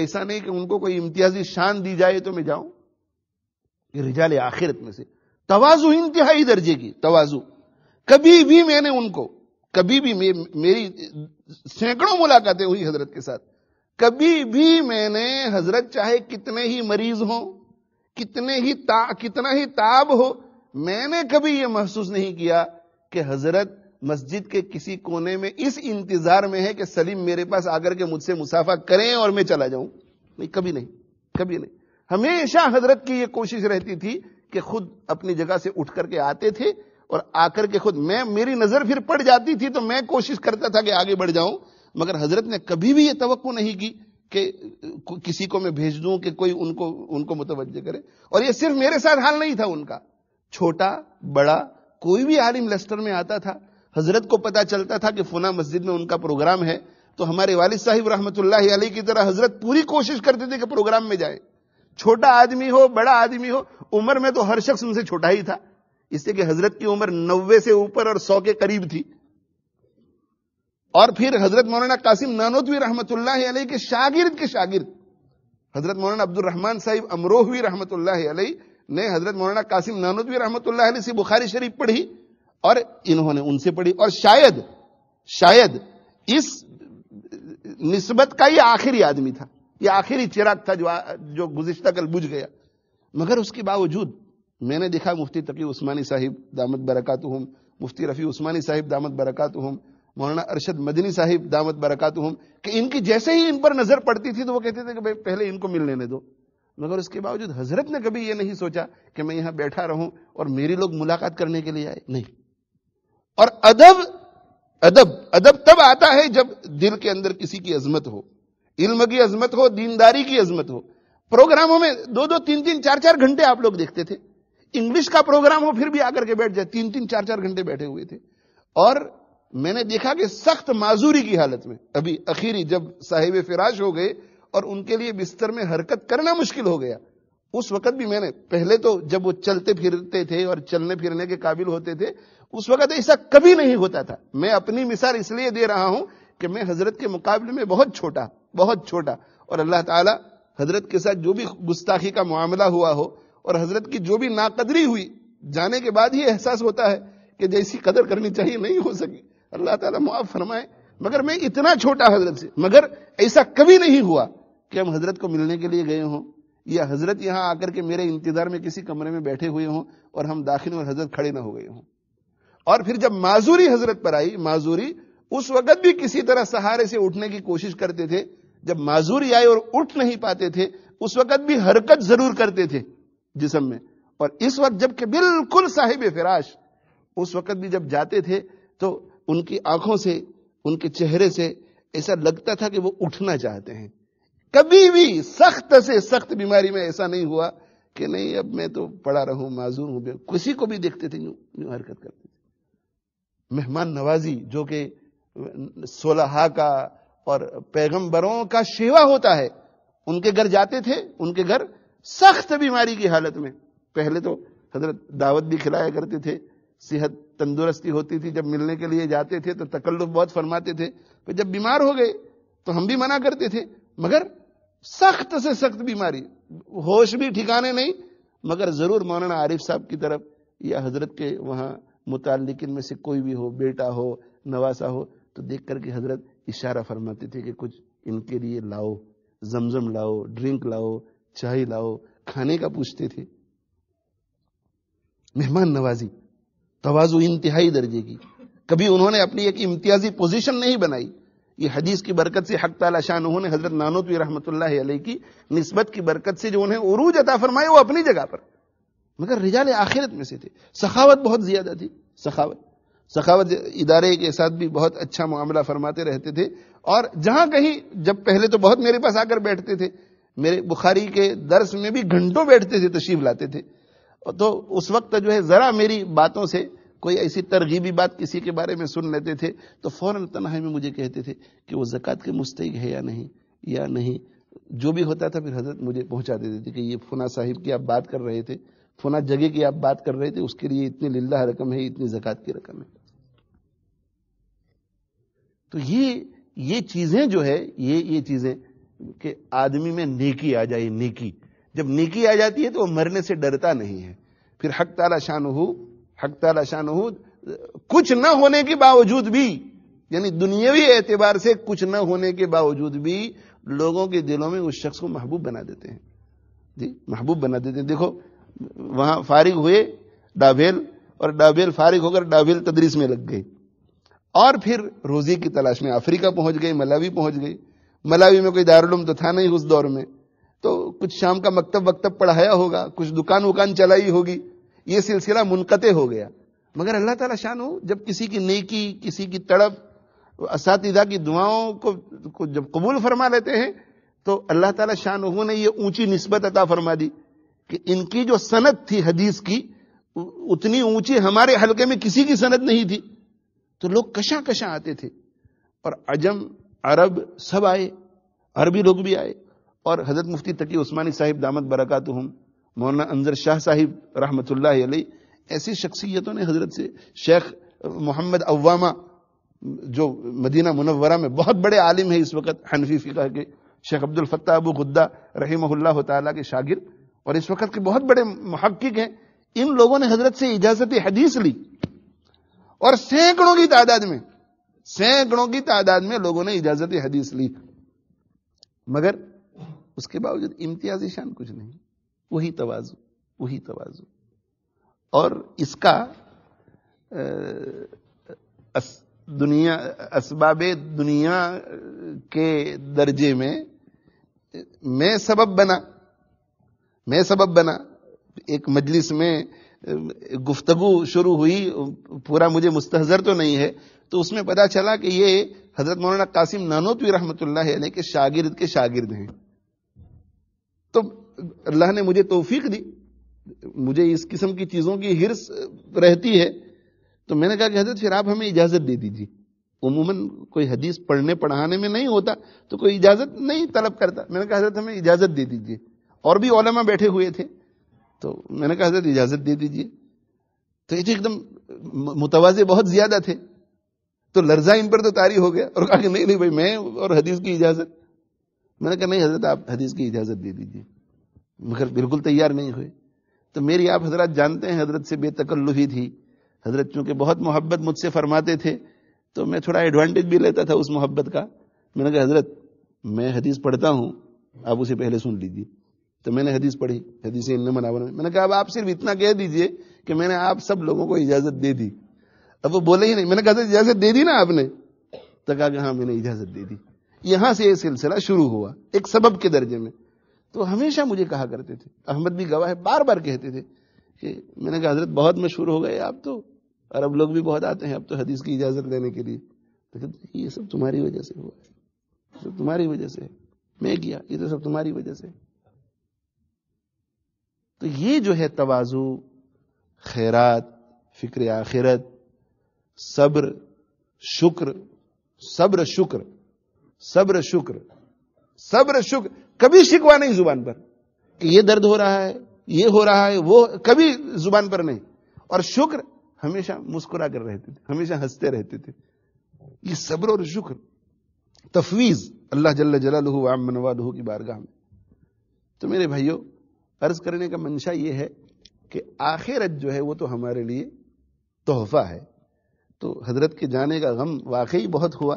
ऐसा नहीं कि उनको कोई इम्तियाजी शान दी जाए तो मैं जाऊं रिजाल आखिरत में से तोज़ु इंतहाई दर्जे की तोज़ु कभी भी मैंने उनको कभी भी मे, मेरी सैकड़ों मुलाकातें हुई हजरत के साथ कभी भी मैंने हजरत चाहे कितने ही मरीज हों कितने ही ता, कितना ही ताब हो मैंने कभी यह महसूस नहीं किया कि हजरत मस्जिद के किसी कोने में इस इंतजार में है कि सलीम मेरे पास आकर के मुझसे मुसाफा करें और मैं चला जाऊं नहीं कभी नहीं कभी नहीं हमेशा हजरत की ये कोशिश रहती थी कि खुद अपनी जगह से उठ करके आते थे और आकर के खुद मैं मेरी नजर फिर पड़ जाती थी तो मैं कोशिश करता था कि आगे बढ़ जाऊं मगर हजरत ने कभी भी ये तो नहीं की कि किसी को मैं भेज दूं कि कोई उनको उनको मुतवजह करे और ये सिर्फ मेरे साथ हाल नहीं था उनका छोटा बड़ा कोई भी आलिम लस्टर में आता था हजरत को पता चलता था कि फुना मस्जिद में उनका प्रोग्राम है तो हमारे वालिद साहिब रहमतुल्लाह अली की तरह हजरत पूरी कोशिश करते थे कि प्रोग्राम में जाए छोटा आदमी हो बड़ा आदमी हो उम्र में तो हर शख्स उनसे छोटा ही था इससे कि हजरत की उम्र नब्बे से ऊपर और सौ के करीब थी और फिर हजरत मौलाना कासिम नानोतवी रहमत अलैह के शागिर्द के शागिर्द हजरत मौलाना अब्दुलरहमान साहिब अमरोहवी रहमत अलैह ने हजरत मौलाना कासिम नानोतवी रहमत अलैह से बुखारी शरीफ पढ़ी और इन्होंने उनसे पढ़ी और शायद शायद इस निस्बत का ही आखिरी आदमी था ये आखिरी चिराग था जो जो गुजश्ता कल बुझ गया मगर उसके बावजूद मैंने देखा मुफ्ती तकी उस्मानी साहिब दामद बरकत हम मुफ्ती रफ़ी उस्मानी साहिब दामद बरकत हम मौलाना अरशद मदनी साहिब दामद बरकत हम कि इनकी जैसे ही इन पर नज़र पड़ती थी तो वो कहते थे कि भाई पहले इनको मिल लेने दो मगर उसके बावजूद हजरत ने कभी ये नहीं सोचा कि मैं यहां बैठा रहूं और मेरे लोग मुलाकात करने के लिए आए नहीं और अदब अदब अदब तब आता है जब दिल के अंदर किसी की अजमत हो इल्म की अजमत हो दीनदारी की अजमत हो प्रोग्रामों में दो दो तीन तीन चार चार घंटे आप लोग देखते थे इंग्लिश का प्रोग्राम हो फिर भी आकर के बैठ जाए तीन तीन चार चार घंटे बैठे हुए थे और मैंने देखा कि सख्त माजूरी की हालत में अभी अखीरी जब साहिब फिराश हो गए और उनके लिए बिस्तर में हरकत करना मुश्किल हो गया उस वक्त भी मैंने पहले तो जब वो चलते फिरते थे और चलने फिरने के काबिल होते थे उस वक्त ऐसा कभी नहीं होता था मैं अपनी मिसाल इसलिए दे रहा हूं कि मैं हजरत के मुकाबले में बहुत छोटा बहुत छोटा और अल्लाह ताला हजरत के साथ जो भी गुस्ताखी का मामला हुआ हो और हजरत की जो भी नाकदरी हुई जाने के बाद ही एहसास होता है कि जैसी कदर करनी चाहिए नहीं हो सकी अल्लाह ताला मुआफ फरमाए मगर मैं इतना छोटा हजरत से मगर ऐसा कभी नहीं हुआ कि हम हजरत को मिलने के लिए गए हों या हजरत यहां आकर के मेरे इंतजार में किसी कमरे में बैठे हुए हों और हम दाखिल और हजरत खड़े ना हो गए हों और फिर जब माजूरी हजरत पर आई माजूरी उस वक्त भी किसी तरह सहारे से उठने की कोशिश करते थे जब माजूरी आई और उठ नहीं पाते थे उस वक्त भी हरकत जरूर करते थे जिसम में और इस वक्त जबकि बिल्कुल साहिब फिराश उस वक्त भी जब जाते थे तो उनकी आंखों से उनके चेहरे से ऐसा लगता था कि वो उठना चाहते हैं कभी भी सख्त से सख्त बीमारी में ऐसा नहीं हुआ कि नहीं अब मैं तो पड़ा रहूं माजूर हूं किसी को भी देखते थे यूं हरकत करते थे मेहमान नवाजी जो कि सोलह का और पैगंबरों का शेवा होता है उनके घर जाते थे उनके घर सख्त बीमारी की हालत में पहले तो हजरत दावत भी खिलाया करते थे सेहत तंदुरुस्ती होती थी जब मिलने के लिए जाते थे तो तकल्लुफ बहुत फरमाते थे पर जब बीमार हो गए तो हम भी मना करते थे मगर सख्त से सख्त बीमारी होश भी ठिकाने नहीं मगर जरूर मौलाना आरिफ साहब की तरफ या हजरत के वहां मुतालिकिन में से कोई भी हो बेटा हो नवासा हो तो देख करके हजरत इशारा फरमाते थे कि कुछ इनके लिए लाओ जमजम लाओ ड्रिंक लाओ चाय लाओ खाने का पूछते थे मेहमान नवाजी तोज़ु इंतहाई दर्जे की कभी उन्होंने अपनी एक इम्तियाजी पोजीशन नहीं बनाई ये हदीस की बरकत से हक तला शाह ने हजरत नानोतवी रहमत की नस्बत की बरकत से जो उन्हें उरूज अता फरमाए वो अपनी जगह पर मगर रिजाल आखिरत में से थे सखावत बहुत ज्यादा थी सखावत सखावत इदारे के साथ भी बहुत अच्छा मामला फरमाते रहते थे और जहां कहीं जब पहले तो बहुत मेरे पास आकर बैठते थे मेरे बुखारी के दर्श में भी घंटों बैठते थे तशीफ लाते थे तो उस वक्त जो है जरा मेरी बातों से कोई ऐसी तरगीबी बात किसी के बारे में सुन लेते थे तो फौरन तनहाई में मुझे कहते थे कि वो जक़ात के मुस्तक है या नहीं या नहीं जो भी होता था फिर हजरत मुझे पहुंचा देते थे कि ये फुना साहिब की आप बात कर रहे थे फुना जगह की आप बात कर रहे थे उसके लिए इतनी लिल्ला रकम है इतनी जक़ात की रकम है तो ये ये चीजें जो है ये ये चीजें कि आदमी में नेकी आ जाए नेकी जब नेकी आ जाती है तो वो मरने से डरता नहीं है फिर हक ताला शान हो हक ताला शान हो कुछ न होने के बावजूद भी यानी दुनियावी एतबार से कुछ न होने के बावजूद भी लोगों के दिलों में उस शख्स को महबूब बना देते हैं जी महबूब बना देते हैं देखो वहां फारिग हुए डाभेल और डाभेल फारिग होकर डाभेल तदरीस में लग गई और फिर रोजी की तलाश में अफ्रीका पहुंच गई मलावी पहुंच गई मलावी में कोई दारुलूम तो था नहीं उस दौर में तो कुछ शाम का मकतब वक्तब पढ़ाया होगा कुछ दुकान वकान चलाई होगी ये सिलसिला मुनकते हो गया मगर अल्लाह ताला शान हो जब किसी की नेकी किसी की तड़प इस की दुआओं को, को जब कबूल फरमा लेते हैं तो अल्लाह ताला शाह ने ये ऊंची नस्बत अता फरमा दी कि इनकी जो सनत थी हदीस की उतनी ऊंची हमारे हलके में किसी की सनत नहीं थी तो लोग कशा कशा आते थे और अजम अरब सब आए अरबी लोग भी आए और हजरत मुफ्ती तकी उस्मानी साहिब दामद बरकत हम मौलाना अंजर शाह साहिब अली ऐसी शख्सियतों ने हजरत से शेख मोहम्मद अवामा जो मदीना मुनवरा में बहुत बड़े आलिम है इस वक्त हनफी फ़िका के शेख अब्दुल फत्ता अबू गुद्दा रही तला के शागिर और इस वक्त के बहुत बड़े महक्क हैं इन लोगों ने हजरत से इजाज़त हदीस ली और सैकड़ों की तादाद में सैकड़ों की तादाद में लोगों ने इजाजत हदीस ली मगर उसके बावजूद इम्तियाज शान कुछ नहीं वही तो वही तो और इसका अस, दुनिया असबाब दुनिया के दर्जे में मैं सबब बना मैं सबब बना एक मजलिस में गुफ्तगु शुरू हुई पूरा मुझे मुस्तहजर तो नहीं है तो उसमें पता चला कि ये हजरत मौलाना कासिम नानोतवी रहमत यानी कि शागिर्द के शागिर्द हैं तो अल्लाह ने मुझे तोफीक दी मुझे इस किस्म की चीज़ों की हिरस रहती है तो मैंने कहा कि हजरत फिर आप हमें इजाज़त दे दीजिए उमूमन कोई हदीस पढ़ने पढ़ाने में नहीं होता तो कोई इजाज़त नहीं तलब करता मैंने कहा हजरत हमें इजाज़त दे दीजिए और भी ओलमा बैठे हुए थे तो मैंने कहा हजरत इजाजत दे दीजिए तो ये तो एकदम मुतवाजे बहुत ज्यादा थे तो लर्जा इन पर तो तारी हो गया और कहा कि नहीं नहीं भाई मैं और हदीस की इजाजत मैंने कहा नहीं हजरत आप हदीस की इजाजत दे दीजिए मगर बिल्कुल तैयार नहीं हुए तो मेरी आप हजरत जानते हैं हजरत से बेतकल्लुफी थी हजरत चूंकि बहुत मोहब्बत मुझसे फरमाते थे तो मैं थोड़ा एडवांटेज भी लेता था उस मोहब्बत का मैंने कहा हजरत मैं हदीस पढ़ता हूं आप उसे पहले सुन लीजिए तो मैंने हदीस पढ़ी हदीस इमन मनावर में मैंने कहा अब आप सिर्फ इतना कह दीजिए कि मैंने आप सब लोगों को इजाजत दे दी अब वो बोले ही नहीं मैंने कहा तो इजाजत दे दी ना आपने तो कहा कि हाँ मैंने इजाजत दे दी यहां से ये सिलसिला शुरू हुआ एक सबब के दर्जे में तो हमेशा मुझे कहा करते थे अहमद भी गवाह है बार बार कहते थे कि मैंने कहा हजरत बहुत मशहूर हो गए आप तो और अब लोग भी बहुत आते हैं अब तो हदीस की इजाजत देने के लिए तो कहते ये सब तुम्हारी वजह से हुआ है सब तुम्हारी वजह से मैं किया ये तो सब तुम्हारी वजह से है तो ये जो है तोज़ु खैरात फ़िक्र आखिरत सब्र शुक्र सब्र शुक्र सब्र शुक्र सब्र शुक्र कभी शिकवा नहीं जुबान पर कि ये दर्द हो रहा है ये हो रहा है वो कभी जुबान पर नहीं और शुक्र हमेशा मुस्कुरा कर रहते थे हमेशा हंसते रहते थे ये सब्र और शुक्र तफवीज अल्लाह जल्ला जल्ल जलालहू आम मनवादहू की बारगाह में तो मेरे भाइयों अर्ज करने का मंशा यह है कि आखिरत जो है वो तो हमारे लिए तोहफा है तो हजरत के जाने का गम वाकई बहुत हुआ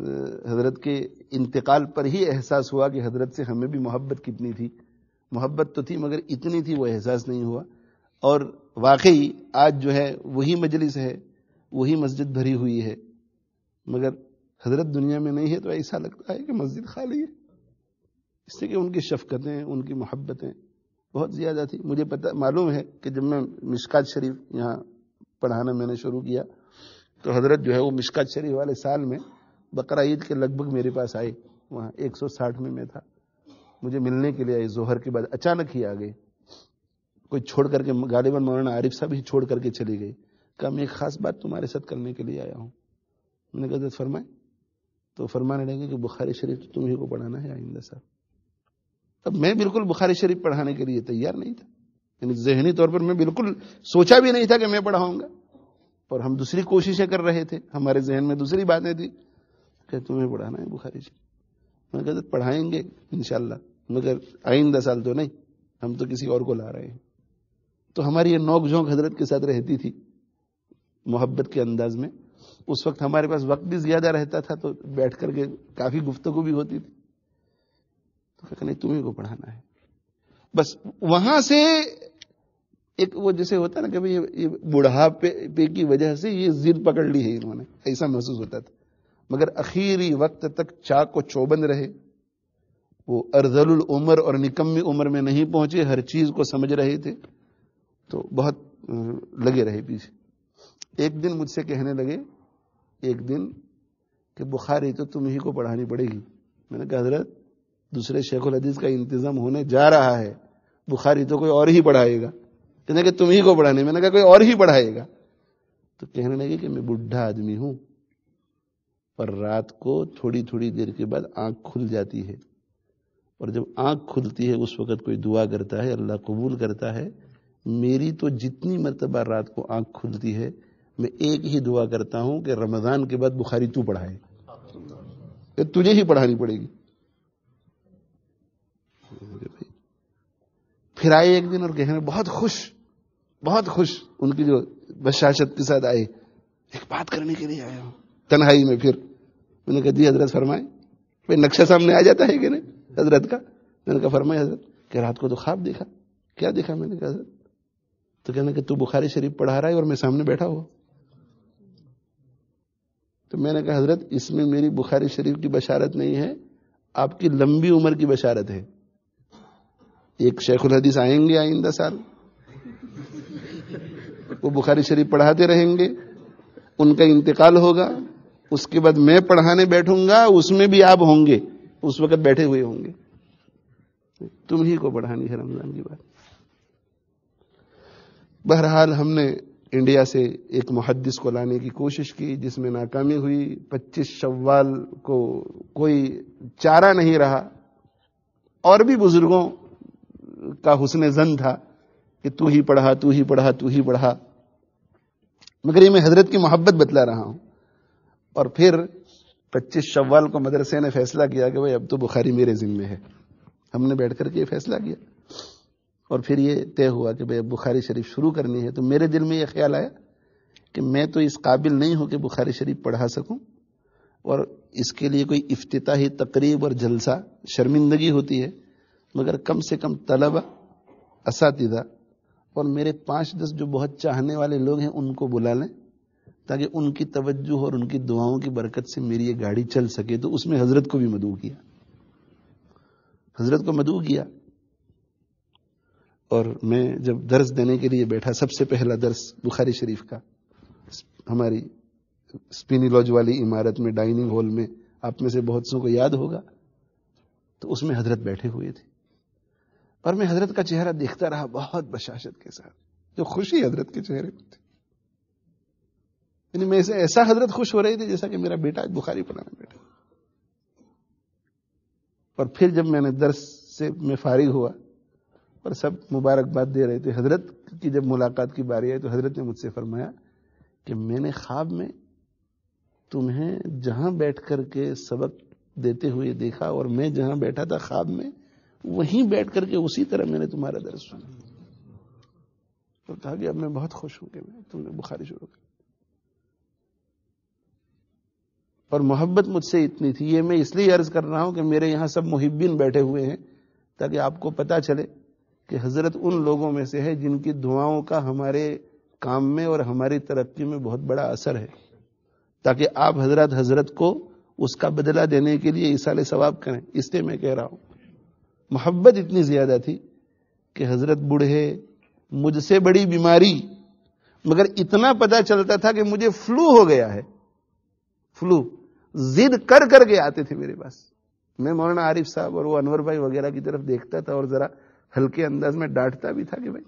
हजरत के इंतकाल पर ही एहसास हुआ कि हजरत से हमें भी मोहब्बत कितनी थी मोहब्बत तो थी मगर इतनी थी वो एहसास नहीं हुआ और वाकई आज जो है वही मजलिस है वही मस्जिद भरी हुई है मगर हजरत दुनिया में नहीं है तो ऐसा लगता है कि मस्जिद खाली है इससे कि उनकी शफकतें उनकी मोहब्बतें बहुत ज़्यादा थी मुझे पता मालूम है कि जब मैं मिशकात शरीफ यहाँ पढ़ाना मैंने शुरू किया तो हजरत जो है वो मिशकात शरीफ वाले साल में बकर ईद के लगभग मेरे पास आए वहाँ 160 में मैं था मुझे मिलने के लिए आई जोहर के बाद अचानक ही आ गए कोई छोड़ करके गालिबा मौलाना आरिफ साहब ही छोड़ करके चली गई कहा मैं एक ख़ास बात तुम्हारे साथ करने के लिए आया हूँ मैंने गजरत फरमाए तो फरमाने लगे कि बुखारी शरीफ तो तुम्ही को पढ़ाना है आइंदा साहब तब मैं बिल्कुल बुखारी शरीफ पढ़ाने के लिए तैयार नहीं था यानी जहनी तौर पर मैं बिल्कुल सोचा भी नहीं था कि मैं पढ़ाऊंगा पर हम दूसरी कोशिशें कर रहे थे हमारे जहन में दूसरी बातें थी कि तुम्हें पढ़ाना है बुखारी शरीफ मैं कहते तो पढ़ाएंगे इनशाला मगर आइंदा साल तो नहीं हम तो किसी और को ला रहे हैं तो हमारी ये नोक झोंक हजरत के साथ रहती थी मोहब्बत के अंदाज में उस वक्त हमारे पास वक्त भी ज्यादा रहता था तो बैठ करके काफी गुफ्तगु भी होती थी तो फिर नहीं तुम्हें को पढ़ाना है बस वहां से एक वो जैसे होता ना कभी ये, ये बुढ़ापे पे की वजह से ये जिद पकड़ ली है इन्होंने ऐसा महसूस होता था मगर अखीरी वक्त तक चाक को चौबंद रहे वो अर्जल उम्र और निकम्मी उम्र में नहीं पहुंचे हर चीज को समझ रहे थे तो बहुत लगे रहे पीछे एक दिन मुझसे कहने लगे एक दिन कि बुखारी तो तुम ही को पढ़ानी पड़ेगी मैंने कहा हजरत दूसरे शेख उदीज का इंतजाम होने जा रहा है बुखारी तो कोई और ही बढ़ाएगा कहने के तुम ही को बढ़ाने मैंने कहा कोई और ही बढ़ाएगा तो कहने लगे कि मैं बुढ़ा आदमी हूं पर रात को थोड़ी थोड़ी देर के बाद आंख खुल जाती है और जब आंख खुलती है उस वक्त कोई दुआ करता है अल्लाह कबूल करता है मेरी तो जितनी मरतबा रात को आंख खुलती है मैं एक ही दुआ करता हूं कि रमजान के बाद बुखारी तू पढ़ाए तुझे ही पढ़ानी पड़ेगी फिर आए एक दिन और गहने बहुत खुश बहुत खुश उनकी जो बशाशत के साथ आए एक बात करने के लिए आया हूं तन्हाई में फिर मैंने कहा दी हजरत फरमाए भाई नक्शा सामने आ जाता है कि नहीं हजरत का मैंने कहा फरमाए हजरत कि रात को तो खाब देखा क्या देखा मैंने कहा हजरत तो कहने कि तू बुखारी शरीफ पढ़ा रहा है और मैं सामने बैठा हुआ तो मैंने कहा हजरत इसमें मेरी बुखारी शरीफ की बशारत नहीं है आपकी लंबी उम्र की बशारत है एक शेखुल हदीस आएंगे आइंदा साल वो बुखारी शरीफ पढ़ाते रहेंगे उनका इंतकाल होगा उसके बाद मैं पढ़ाने बैठूंगा उसमें भी आप होंगे उस वक्त बैठे हुए होंगे तुम ही को पढ़ानी है रमजान की बात बहरहाल हमने इंडिया से एक मुहदस को लाने की कोशिश की जिसमें नाकामी हुई 25 शव्वाल को कोई चारा नहीं रहा और भी बुजुर्गों का हुसन जन था कि तू ही पढ़ा तू ही पढ़ा तू ही पढ़ा मगर ये मैं हजरत की मोहब्बत बतला रहा हूं और फिर 25 शव्वाल को मदरसे ने फैसला किया कि भाई अब तो बुखारी मेरे जिम्मे है हमने बैठ करके ये फैसला किया और फिर ये तय हुआ कि भाई अब बुखारी शरीफ शुरू करनी है तो मेरे दिल में ये ख्याल आया कि मैं तो इस काबिल नहीं हूं कि बुखारी शरीफ पढ़ा सकूं और इसके लिए कोई इफ्तिताही तकरीब और जलसा शर्मिंदगी होती है मगर कम से कम तलबा इस और मेरे पांच दस जो बहुत चाहने वाले लोग हैं उनको बुला लें ताकि उनकी तवज्जो और उनकी दुआओं की बरकत से मेरी ये गाड़ी चल सके तो उसमें हजरत को भी मदू किया हजरत को मदू किया और मैं जब दर्ज देने के लिए बैठा सबसे पहला दर्ज बुखारी शरीफ का हमारी स्पिनी लॉज वाली इमारत में डाइनिंग हॉल में आप में से बहुत सो को याद होगा तो उसमें हजरत बैठे हुए थे और मैं हजरत का चेहरा देखता रहा बहुत बशाशत के साथ जो खुशी हजरत के चेहरे पर थी यानी मैं ऐसा हजरत खुश हो रही थी जैसा कि मेरा बेटा बुखारी पड़ा बैठा बेटा और फिर जब मैंने दर्श से मैं फारिग हुआ और सब मुबारकबाद दे रहे थे हजरत की जब मुलाकात की बारी आई तो हजरत ने मुझसे फरमाया कि मैंने ख्वाब में तुम्हें जहां बैठ करके सबक देते हुए देखा और मैं जहां बैठा था ख्वाब में वहीं बैठ करके उसी तरह मैंने तुम्हारा दर्द सुना तो कहा कि अब मैं बहुत खुश हूं कि तुमने बुखारी शुरू की और मोहब्बत मुझसे इतनी थी ये मैं इसलिए अर्ज कर रहा हूं कि मेरे यहां सब मुहिबिन बैठे हुए हैं ताकि आपको पता चले कि हजरत उन लोगों में से है जिनकी दुआओं का हमारे काम में और हमारी तरक्की में बहुत बड़ा असर है ताकि आप हजरत हजरत को उसका बदला देने के लिए इसाले सवाब करें इसलिए मैं कह रहा हूं मोहब्बत इतनी ज्यादा थी कि हजरत बूढ़े मुझसे बड़ी बीमारी मगर इतना पता चलता था कि मुझे फ्लू हो गया है फ्लू जिद कर करके आते थे मेरे पास मैं मौलाना आरिफ साहब और वो अनवर भाई वगैरह की तरफ देखता था और जरा हल्के अंदाज में डांटता भी था कि भाई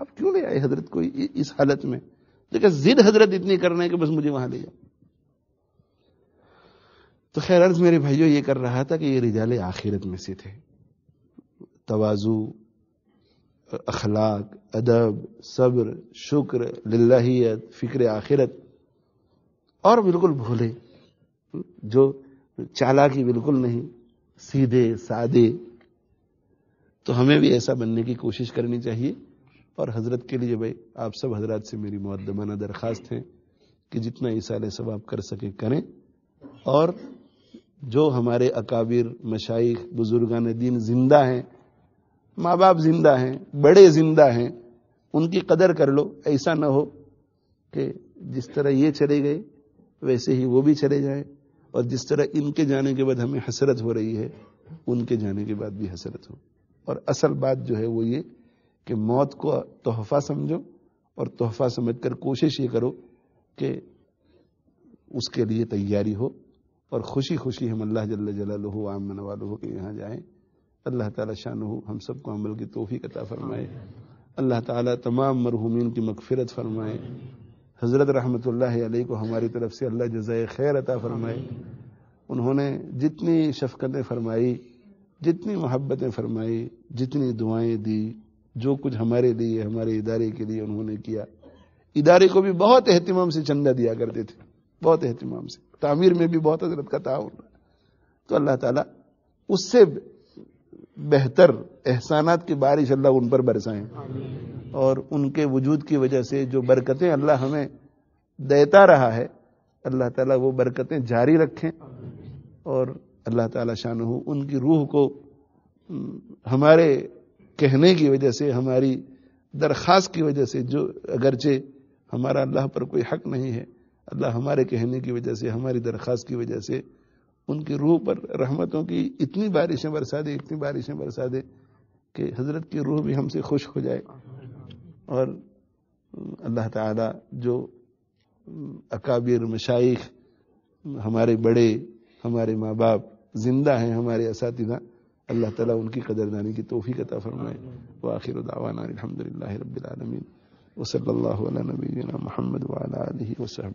आप क्यों ले आए हजरत को इस हालत में देखिए तो जिद हजरत इतनी कर रहे हैं कि बस मुझे वहां ले जाओ तो खैर अर्ज मेरे भाइयों ये कर रहा था कि ये रिजाले आखिरत में से थे तोज़ु अखलाक अदब सब्र शुक्र लियत फ़िक्र आखिरत और बिल्कुल भोले जो चालाकी बिल्कुल नहीं सीधे सादे तो हमें भी ऐसा बनने की कोशिश करनी चाहिए और हजरत के लिए भाई आप सब हजरत से मेरी मुद्दमाना दरख्वास्त है कि जितना इसाले सब आप कर सके करें और जो हमारे अकाबिर मशाइ बुजुर्गान दीन जिंदा हैं माँ बाप जिंदा हैं बड़े जिंदा हैं उनकी कदर कर लो ऐसा ना हो कि जिस तरह ये चले गए वैसे ही वो भी चले जाए और जिस तरह इनके जाने के बाद हमें हसरत हो रही है उनके जाने के बाद भी हसरत हो और असल बात जो है वो ये कि मौत को तोहफा समझो और तोहफा कर कोशिश ये करो कि उसके लिए तैयारी हो और खुशी खुशी हम अल्लाह जल्ला जला लोहो आम आमन वालों के यहाँ जाएं अल्लाह ताला शान हम सबको अमल की तोहफ़ी कता फरमाए अल्लाह ताला तमाम मरहूमिन की मगफिरत फरमाए हज़रत रहमत को हमारी तरफ से अल्लाह जजाय खैर अता फरमाए उन्होंने जितनी शफकतें फरमाई जितनी मोहब्बतें फरमाई जितनी दुआएं दी जो कुछ हमारे लिए हमारे इदारे के लिए उन्होंने किया इदारे को भी बहुत अहतमाम से चंदा दिया करते थे बहुत अहतमाम से तामीर में भी बहुत हजरत का ताउन तो अल्लाह ताला उससे बेहतर एहसानात की बारिश अल्लाह उन पर बरसाएं और उनके वजूद की वजह से जो बरकतें अल्लाह हमें देता रहा है अल्लाह ताला वो बरकतें जारी रखें और अल्लाह ताला शान हो उनकी रूह को हमारे कहने की वजह से हमारी दरख्वास्त की वजह से जो अगरचे हमारा अल्लाह पर कोई हक नहीं है अल्लाह हमारे कहने की वजह से हमारी दरख्वास्त की वजह से उनकी रूह पर रहमतों की इतनी बारिशें बरसा दे इतनी बारिशें बरसा दे कि हजरत की रूह भी हमसे खुश हो जाए और अल्लाह ताला जो अकाबिर मशाइख हमारे बड़े हमारे माँ बाप जिंदा हैं हमारे इस अल्लाह ताला उनकी कदरदानी की तोहफ़ी कता फरमाए व आखिर दावाना अलहमदिल्ला रबीआलमीन वसल्ला नबीना महमद वाल वसहब